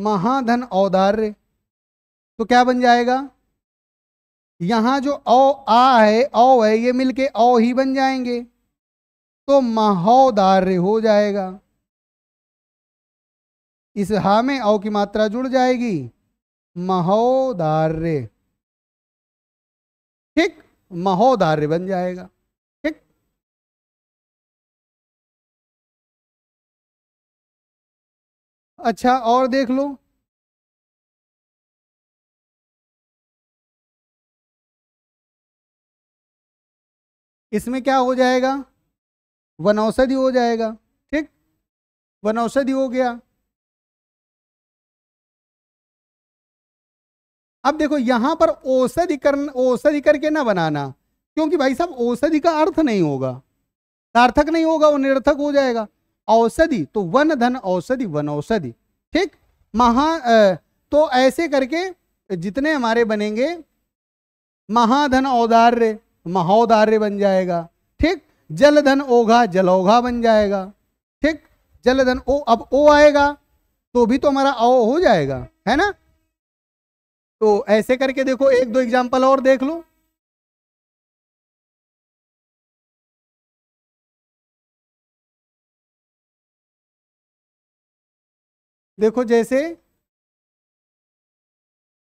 महाधन औदार्य तो क्या बन जाएगा यहां जो औ आ है ओ है ये मिलके औ ही बन जाएंगे तो महोदार्य हो जाएगा इस हा में औ की मात्रा जुड़ जाएगी महोदार्य ठीक महोदार्य बन जाएगा अच्छा और देख लो इसमें क्या हो जाएगा वन औषधि हो जाएगा ठीक वन औषधि हो गया अब देखो यहां पर औषधि कर औषधि करके ना बनाना क्योंकि भाई साहब औषधि का अर्थ नहीं होगा सार्थक नहीं होगा वो निरर्थक हो जाएगा औषधि तो वन धन औषधि वन औषधि ठीक महा तो ऐसे करके जितने हमारे बनेंगे महाधन औदार्य महोदार्य बन जाएगा ठीक जलधन ओघा जलौघा बन जाएगा ठीक जलधन ओ अब ओ आएगा तो भी तो हमारा औ हो जाएगा है ना तो ऐसे करके देखो एक दो एग्जाम्पल और देख लो देखो जैसे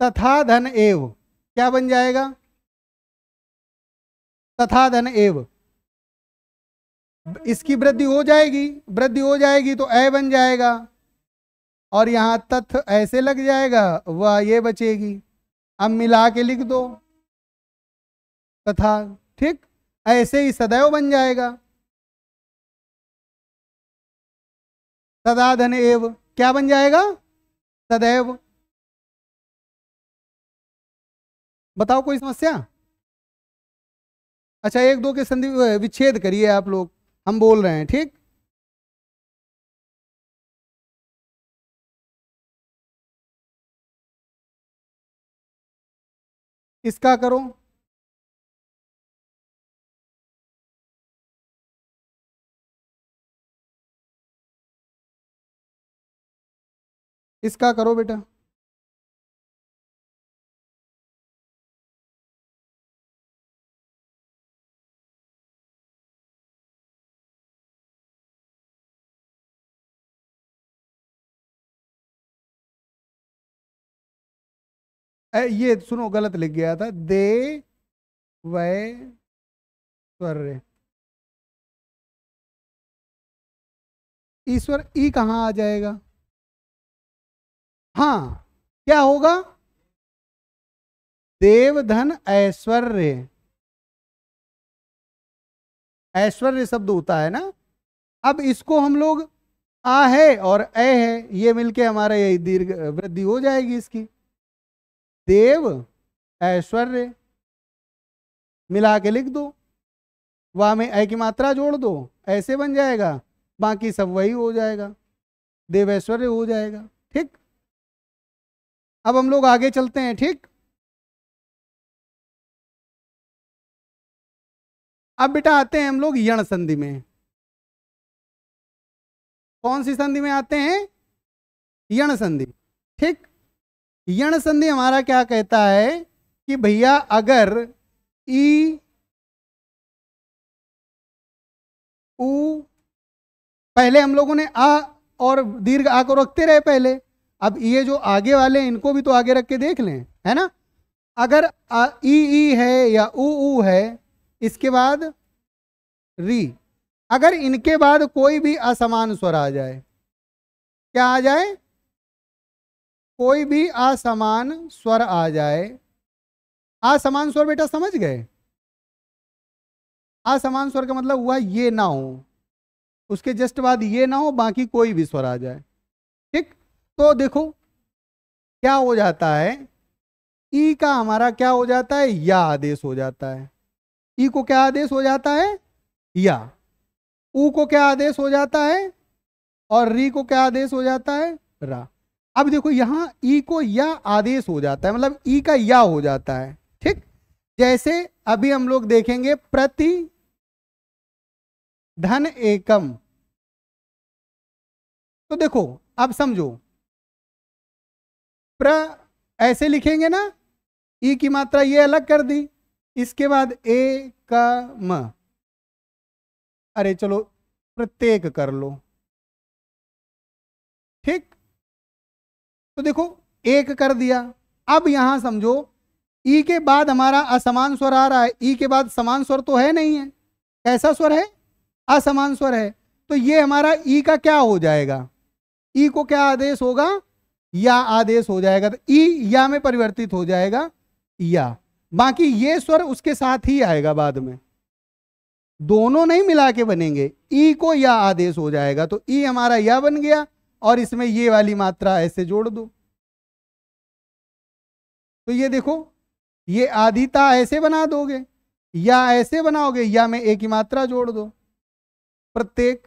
तथा धन एव क्या बन जाएगा तथा धन एव इसकी वृद्धि हो जाएगी वृद्धि हो जाएगी तो ए बन जाएगा और यहां तथ्य ऐसे लग जाएगा वह ये बचेगी अब मिला के लिख दो तथा ठीक ऐसे ही सदैव बन जाएगा सदा धन एव क्या बन जाएगा सदैव बताओ कोई समस्या अच्छा एक दो के संधि विच्छेद करिए आप लोग हम बोल रहे हैं ठीक इसका करो इसका करो बेटा ये सुनो गलत लिख गया था दे वे ईश्वर ई कहाँ आ जाएगा हाँ क्या होगा देवधन ऐश्वर्य ऐश्वर्य शब्द होता है ना अब इसको हम लोग आ है और ए है ये मिलके हमारा यही दीर्घ वृद्धि हो जाएगी इसकी देव ऐश्वर्य मिला के लिख दो वाह में ए की मात्रा जोड़ दो ऐसे बन जाएगा बाकी सब वही हो जाएगा देव ऐश्वर्य हो जाएगा अब हम लोग आगे चलते हैं ठीक अब बेटा आते हैं हम लोग यण संधि में कौन सी संधि में आते हैं यण संधि ठीक यण संधि हमारा क्या कहता है कि भैया अगर ई उ पहले हम लोगों ने आ और दीर्घ आ को रखते रहे पहले अब ये जो आगे वाले हैं इनको भी तो आगे रख के देख लें है ना अगर ई ई है या ऊ ऊ है इसके बाद री अगर इनके बाद कोई भी असमान स्वर आ जाए क्या आ जाए कोई भी असमान स्वर आ जाए असमान स्वर बेटा समझ गए असमान स्वर का मतलब हुआ ये ना हो उसके जस्ट बाद ये ना हो बाकी कोई भी स्वर आ जाए तो देखो क्या हो जाता है ई e का हमारा क्या हो जाता है या आदेश हो जाता है ई e को क्या आदेश हो जाता है या ऊ को क्या आदेश हो जाता है और री को क्या आदेश हो जाता है रा अब देखो यहां ई e को या आदेश हो जाता है मतलब ई का या हो जाता है ठीक जैसे अभी हम लोग देखेंगे प्रति धन एकम तो देखो अब समझो प्र ऐसे लिखेंगे ना ई की मात्रा ये अलग कर दी इसके बाद ए का म अरे चलो प्रत्येक कर लो ठीक तो देखो एक कर दिया अब यहां समझो ई के बाद हमारा असमान स्वर आ रहा है ई के बाद समान स्वर तो है नहीं है कैसा स्वर है असमान स्वर है तो ये हमारा ई का क्या हो जाएगा ई को क्या आदेश होगा या आदेश हो जाएगा तो ई या में परिवर्तित हो जाएगा या बाकी ये स्वर उसके साथ ही आएगा बाद में दोनों नहीं मिला के बनेंगे ई को या आदेश हो जाएगा तो ई हमारा या बन गया और इसमें ये वाली मात्रा ऐसे जोड़ दो तो ये देखो ये आधिता ऐसे बना दोगे या ऐसे बनाओगे या में एक ही मात्रा जोड़ दो प्रत्येक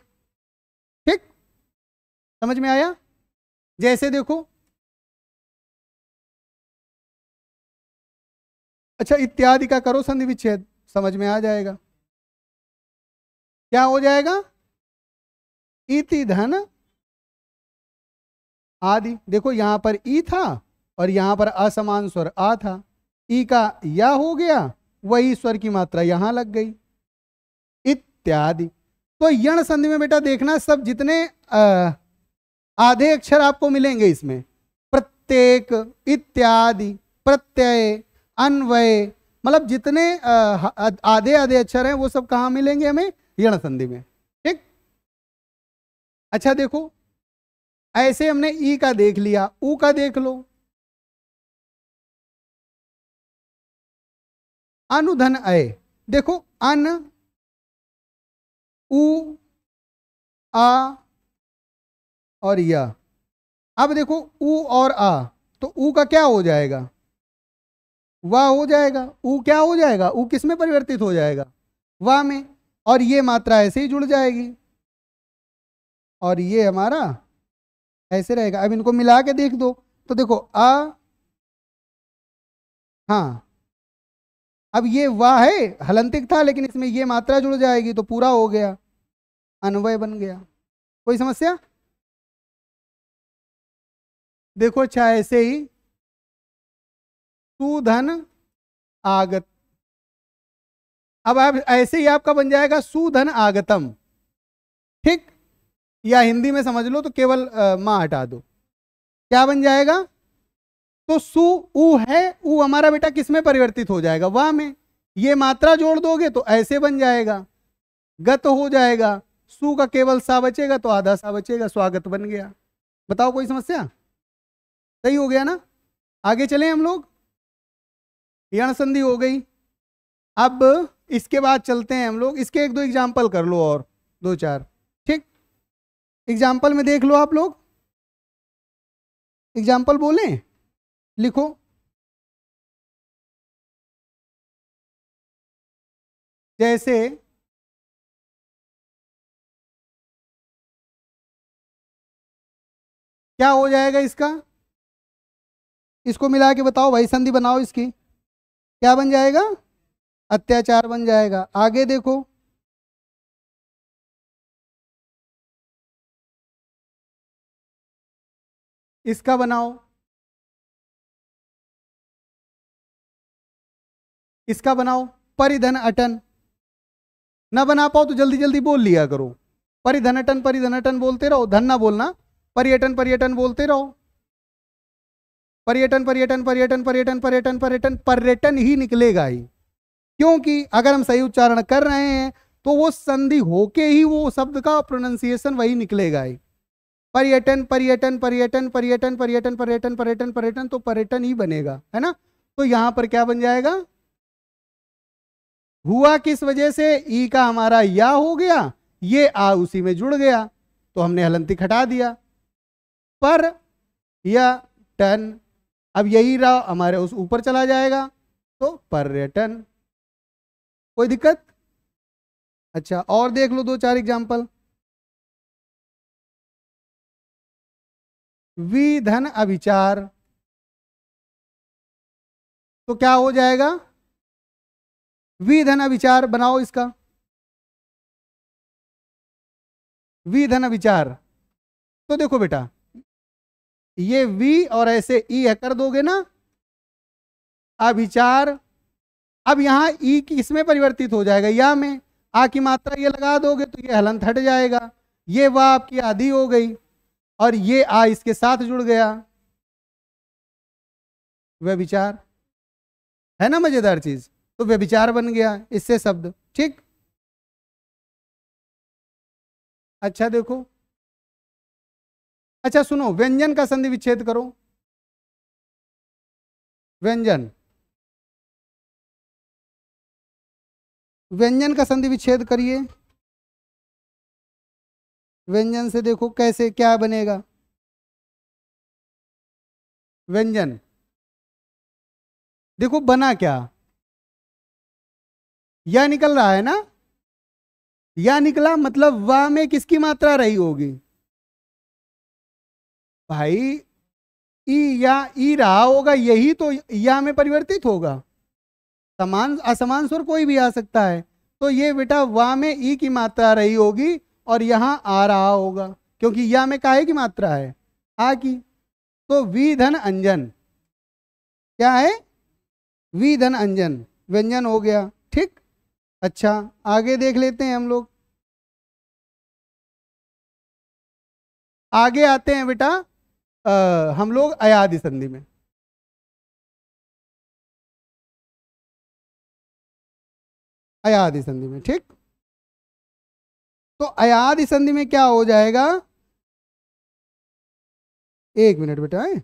ठीक समझ में आया जैसे देखो अच्छा इत्यादि का करो संधि विच्छेद समझ में आ जाएगा क्या हो जाएगा इति धन आदि देखो यहां पर ई था और यहां पर असमान स्वर आ था ई का या हो गया वही स्वर की मात्रा यहां लग गई इत्यादि तो यण संधि में बेटा देखना सब जितने आधे अक्षर आपको मिलेंगे इसमें प्रत्येक इत्यादि प्रत्यय अन्वय मतलब जितने आधे आधे अक्षर हैं वो सब कहाँ मिलेंगे हमें यण संधि में ठीक अच्छा देखो ऐसे हमने ई का देख लिया ऊ का देख लो अनुधन अय देखो अन उ आ और या अब देखो ऊ और आ तो ऊ का क्या हो जाएगा वह हो जाएगा ऊ क्या हो जाएगा ऊ किस में परिवर्तित हो जाएगा वह में और ये मात्रा ऐसे ही जुड़ जाएगी और ये हमारा ऐसे रहेगा अब इनको मिला के देख दो तो देखो आ हाँ अब ये वाह है हलंतिक था लेकिन इसमें ये मात्रा जुड़ जाएगी तो पूरा हो गया अन्वय बन गया कोई समस्या देखो अच्छा ऐसे ही सुधन आगत अब आप ऐसे ही आपका बन जाएगा सुधन आगतम ठीक या हिंदी में समझ लो तो केवल माँ हटा दो क्या बन जाएगा तो सु उ है ऊ हमारा बेटा किस में परिवर्तित हो जाएगा वाह में ये मात्रा जोड़ दोगे तो ऐसे बन जाएगा गत हो जाएगा सु का केवल सा बचेगा तो आधा सा बचेगा स्वागत बन गया बताओ कोई समस्या सही हो गया ना आगे चले हम लोग यण संधि हो गई अब इसके बाद चलते हैं हम लोग इसके एक दो एग्जाम्पल कर लो और दो चार ठीक एग्जाम्पल में देख लो आप लोग एग्जाम्पल बोलें लिखो जैसे क्या हो जाएगा इसका इसको मिला के बताओ भाई संधि बनाओ इसकी क्या बन जाएगा अत्याचार बन जाएगा आगे देखो इसका बनाओ इसका बनाओ परिधन अटन ना बना पाओ तो जल्दी जल्दी बोल लिया करो परिधन अटन परिधन अटन बोलते रहो धन ना बोलना पर्यटन पर्यटन बोलते रहो पर्यटन पर्यटन पर्यटन पर्यटन पर्यटन पर्यटन पर्यटन ही निकलेगा ही क्योंकि अगर हम सही उच्चारण कर रहे हैं तो वो संधि होके ही वो शब्द का प्रोनाउंसिएशन वही निकलेगा ही पर्यटन पर्यटन पर्यटन पर्यटन पर्यटन पर्यटन पर्यटन पर्यटन तो पर्यटन ही बनेगा है ना तो यहां पर क्या बन जाएगा हुआ किस वजह से ई का हमारा या हो गया ये आ उसी में जुड़ गया तो हमने हलंती हटा दिया पर या टन अब यही रहा हमारे उस ऊपर चला जाएगा तो पर्यटन कोई दिक्कत अच्छा और देख लो दो चार एग्जाम्पल विधन अविचार तो क्या हो जाएगा विधन अविचार बनाओ इसका विधन अविचार तो देखो बेटा ये वी और ऐसे ई e कर दोगे ना अभिचार अब यहां ई की इसमें परिवर्तित हो जाएगा या में आ की मात्रा ये लगा दोगे तो ये हलन थट जाएगा ये वह आपकी आधी हो गई और ये आ इसके साथ जुड़ गया वे विचार है ना मजेदार चीज तो वह विचार बन गया इससे शब्द ठीक अच्छा देखो अच्छा सुनो व्यंजन का संधि विच्छेद करो व्यंजन व्यंजन का संधि विच्छेद करिए व्यंजन से देखो कैसे क्या बनेगा व्यंजन देखो बना क्या या निकल रहा है ना या निकला मतलब वाह में किसकी मात्रा रही होगी भाई ई या ई रहा होगा यही तो या में परिवर्तित होगा समान असमान स्वर कोई भी आ सकता है तो ये बेटा वा में ई की मात्रा रही होगी और यहाँ आ रहा होगा क्योंकि या में काहे की मात्रा है आ की तो वी धन अंजन क्या है वी धन अंजन व्यंजन हो गया ठीक अच्छा आगे देख लेते हैं हम लोग आगे आते हैं बेटा आ, हम लोग अयादि संधि में अयादि संधि में ठीक तो अयादि संधि में क्या हो जाएगा एक मिनट बेटा है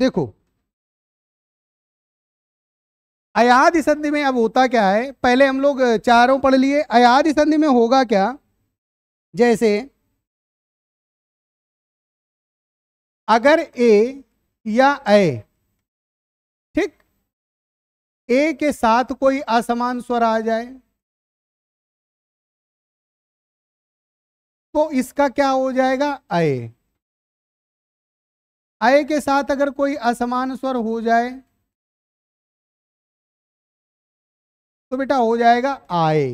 देखो अयाध संधि में अब होता क्या है पहले हम लोग चारों पढ़ लिए अयाध संधि में होगा क्या जैसे अगर ए या ए ठीक ए के साथ कोई असमान स्वर आ जाए तो इसका क्या हो जाएगा ए के साथ अगर कोई असमान स्वर हो जाए तो बेटा हो जाएगा आए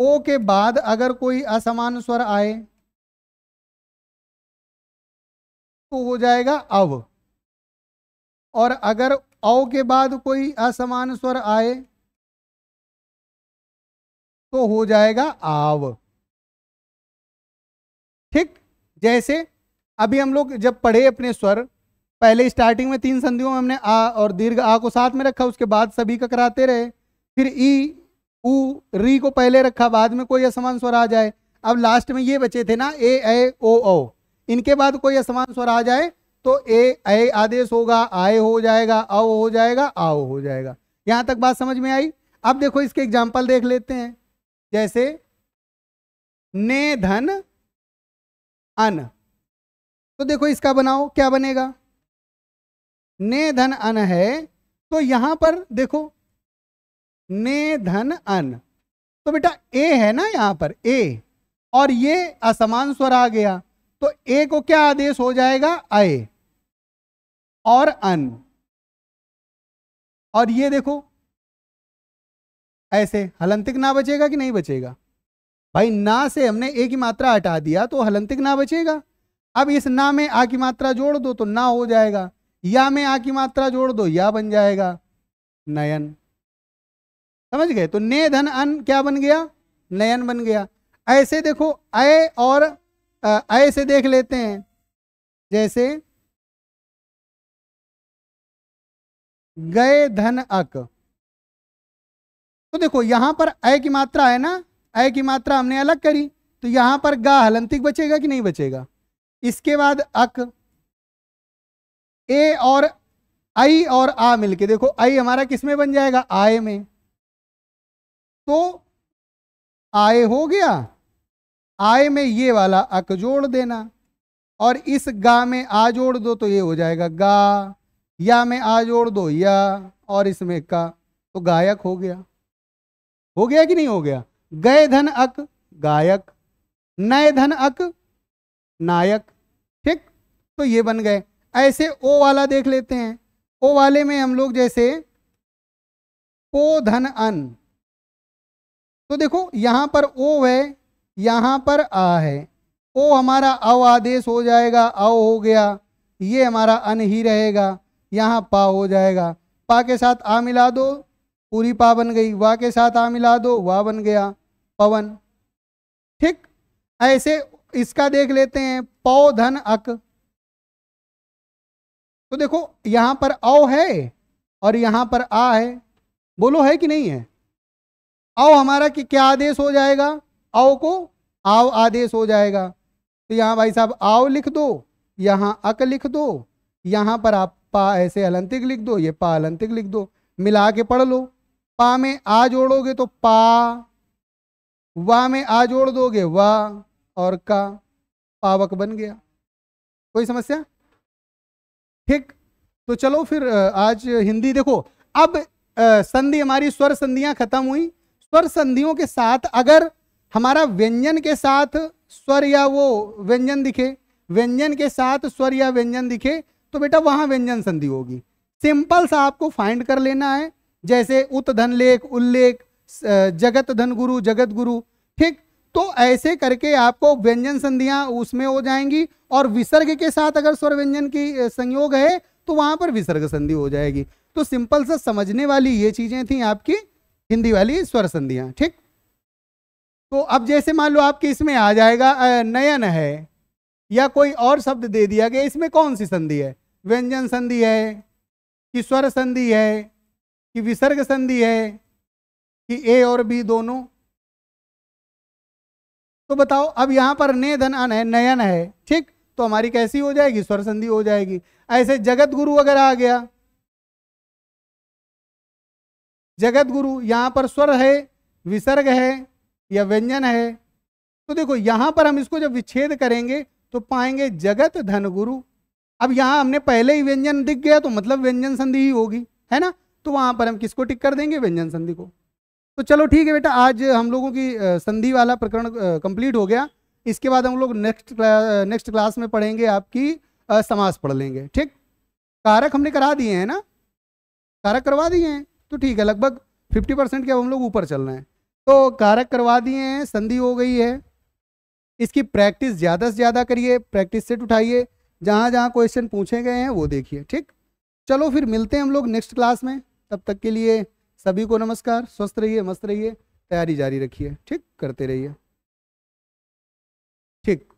ओ के बाद अगर कोई असमान स्वर आए तो हो जाएगा अव और अगर औ के बाद कोई असमान स्वर आए तो हो जाएगा आव ठीक जैसे अभी हम लोग जब पढ़े अपने स्वर पहले स्टार्टिंग में तीन संधियों में हमने आ और दीर्घ आ को साथ में रखा उसके बाद सभी का कराते रहे फिर ई उ री को पहले रखा बाद में कोई असमान स्वर आ जाए अब लास्ट में ये बचे थे ना ए ए ओ ओ इनके बाद कोई असमान स्वर आ जाए तो ए ए आदेश होगा आए हो जाएगा आओ हो जाएगा आओ हो जाएगा यहां तक बात समझ में आई अब देखो इसके एग्जाम्पल देख लेते हैं जैसे ने धन अन तो देखो इसका बनाओ क्या बनेगा ने धन अन है तो यहां पर देखो ने धन अन तो बेटा ए है ना यहां पर ए और ये असमान स्वर आ गया तो ए को क्या आदेश हो जाएगा अय और अन और ये देखो ऐसे हलंतिक ना बचेगा कि नहीं बचेगा भाई ना से हमने ए की मात्रा हटा दिया तो हलंतिक ना बचेगा अब इस ना में आ की मात्रा जोड़ दो तो ना हो जाएगा या में आ की मात्रा जोड़ दो या बन जाएगा नयन समझ गए तो ने धन अन क्या बन गया नयन बन गया ऐसे देखो अय और अय से देख लेते हैं जैसे गए धन अक तो देखो यहां पर अय की मात्रा है ना अय की मात्रा हमने अलग करी तो यहां पर गा हलंतिक बचेगा कि नहीं बचेगा इसके बाद अक ए और आई और आ मिलके देखो आई हमारा किस में बन जाएगा आय में तो आय हो गया आय में ये वाला अक जोड़ देना और इस गा में आ जोड़ दो तो ये हो जाएगा गा या में आ जोड़ दो या और इसमें का तो गायक हो गया हो गया कि नहीं हो गया गए धन अक गायक नए धन अक नायक ठीक तो ये बन गए ऐसे ओ वाला देख लेते हैं ओ वाले में हम लोग जैसे ओ धन अन तो देखो यहां पर ओ है यहां पर आ है ओ हमारा अव आदेश हो जाएगा अव हो गया ये हमारा अन ही रहेगा यहां पा हो जाएगा पा के साथ आ मिला दो पूरी पा बन गई वा के साथ आ मिला दो वा बन गया पवन ठीक ऐसे इसका देख लेते हैं पौधन अक तो देखो यहां पर औ है और यहाँ पर आ है बोलो है कि नहीं है औ हमारा कि क्या आदेश हो जाएगा औ को आव आदेश हो जाएगा तो यहाँ भाई साहब आओ लिख दो यहाँ अक लिख दो यहाँ पर आप पा ऐसे अलंतिक लिख दो ये पा अलंतिक लिख दो मिला के पढ़ लो पा में आ जोड़ोगे तो पा वा में आ जोड़ दोगे वा और का पावक बन गया कोई समस्या ठीक तो चलो फिर आज हिंदी देखो अब संधि हमारी स्वर संधियां खत्म हुई स्वर संधियों के साथ अगर हमारा व्यंजन के साथ स्वर या वो व्यंजन दिखे व्यंजन के साथ स्वर या व्यंजन दिखे तो बेटा वहां व्यंजन संधि होगी सिंपल सा आपको फाइंड कर लेना है जैसे उत धन लेख उल्लेख जगत धन गुरु जगत गुरु ठीक तो ऐसे करके आपको व्यंजन संधियां उसमें हो जाएंगी और विसर्ग के साथ अगर स्वर व्यंजन की संयोग है तो वहां पर विसर्ग संधि हो जाएगी तो सिंपल सा समझने वाली ये चीजें थी आपकी हिंदी वाली स्वर संधियां ठीक तो अब जैसे मान लो आपके इसमें आ जाएगा नयन है या कोई और शब्द दे दिया गया इसमें कौन सी संधि है व्यंजन संधि है कि स्वर संधि है कि विसर्ग संधि है कि ए और बी दोनों तो बताओ अब यहाँ पर ने धन अन है नयन है ठीक तो हमारी कैसी हो जाएगी स्वर संधि हो जाएगी ऐसे जगत गुरु अगर आ गया जगत गुरु यहाँ पर स्वर है विसर्ग है या व्यंजन है तो देखो यहां पर हम इसको जब विच्छेद करेंगे तो पाएंगे जगत धन गुरु अब यहां हमने पहले ही व्यंजन दिख गया तो मतलब व्यंजन संधि ही होगी है ना तो वहां पर हम किसको टिक कर देंगे व्यंजन संधि को तो चलो ठीक है बेटा आज हम लोगों की संधि वाला प्रकरण कंप्लीट हो गया इसके बाद हम लोग नेक्स्ट क्ला, नेक्स्ट क्लास में पढ़ेंगे आपकी समास पढ़ लेंगे ठीक कारक हमने करा दिए हैं ना कारक करवा दिए हैं तो ठीक है लगभग फिफ्टी परसेंट के अब हम लोग ऊपर चल रहे हैं तो कारक करवा दिए हैं संधि हो गई है इसकी प्रैक्टिस ज़्यादा से ज़्यादा करिए प्रैक्टिस सेट उठाइए जहाँ जहाँ क्वेश्चन पूछे गए हैं वो देखिए ठीक चलो फिर मिलते हैं हम लोग नेक्स्ट क्लास में तब तक के लिए सभी को नमस्कार स्वस्थ रहिए मस्त रहिए तैयारी जारी रखिए ठीक करते रहिए ठीक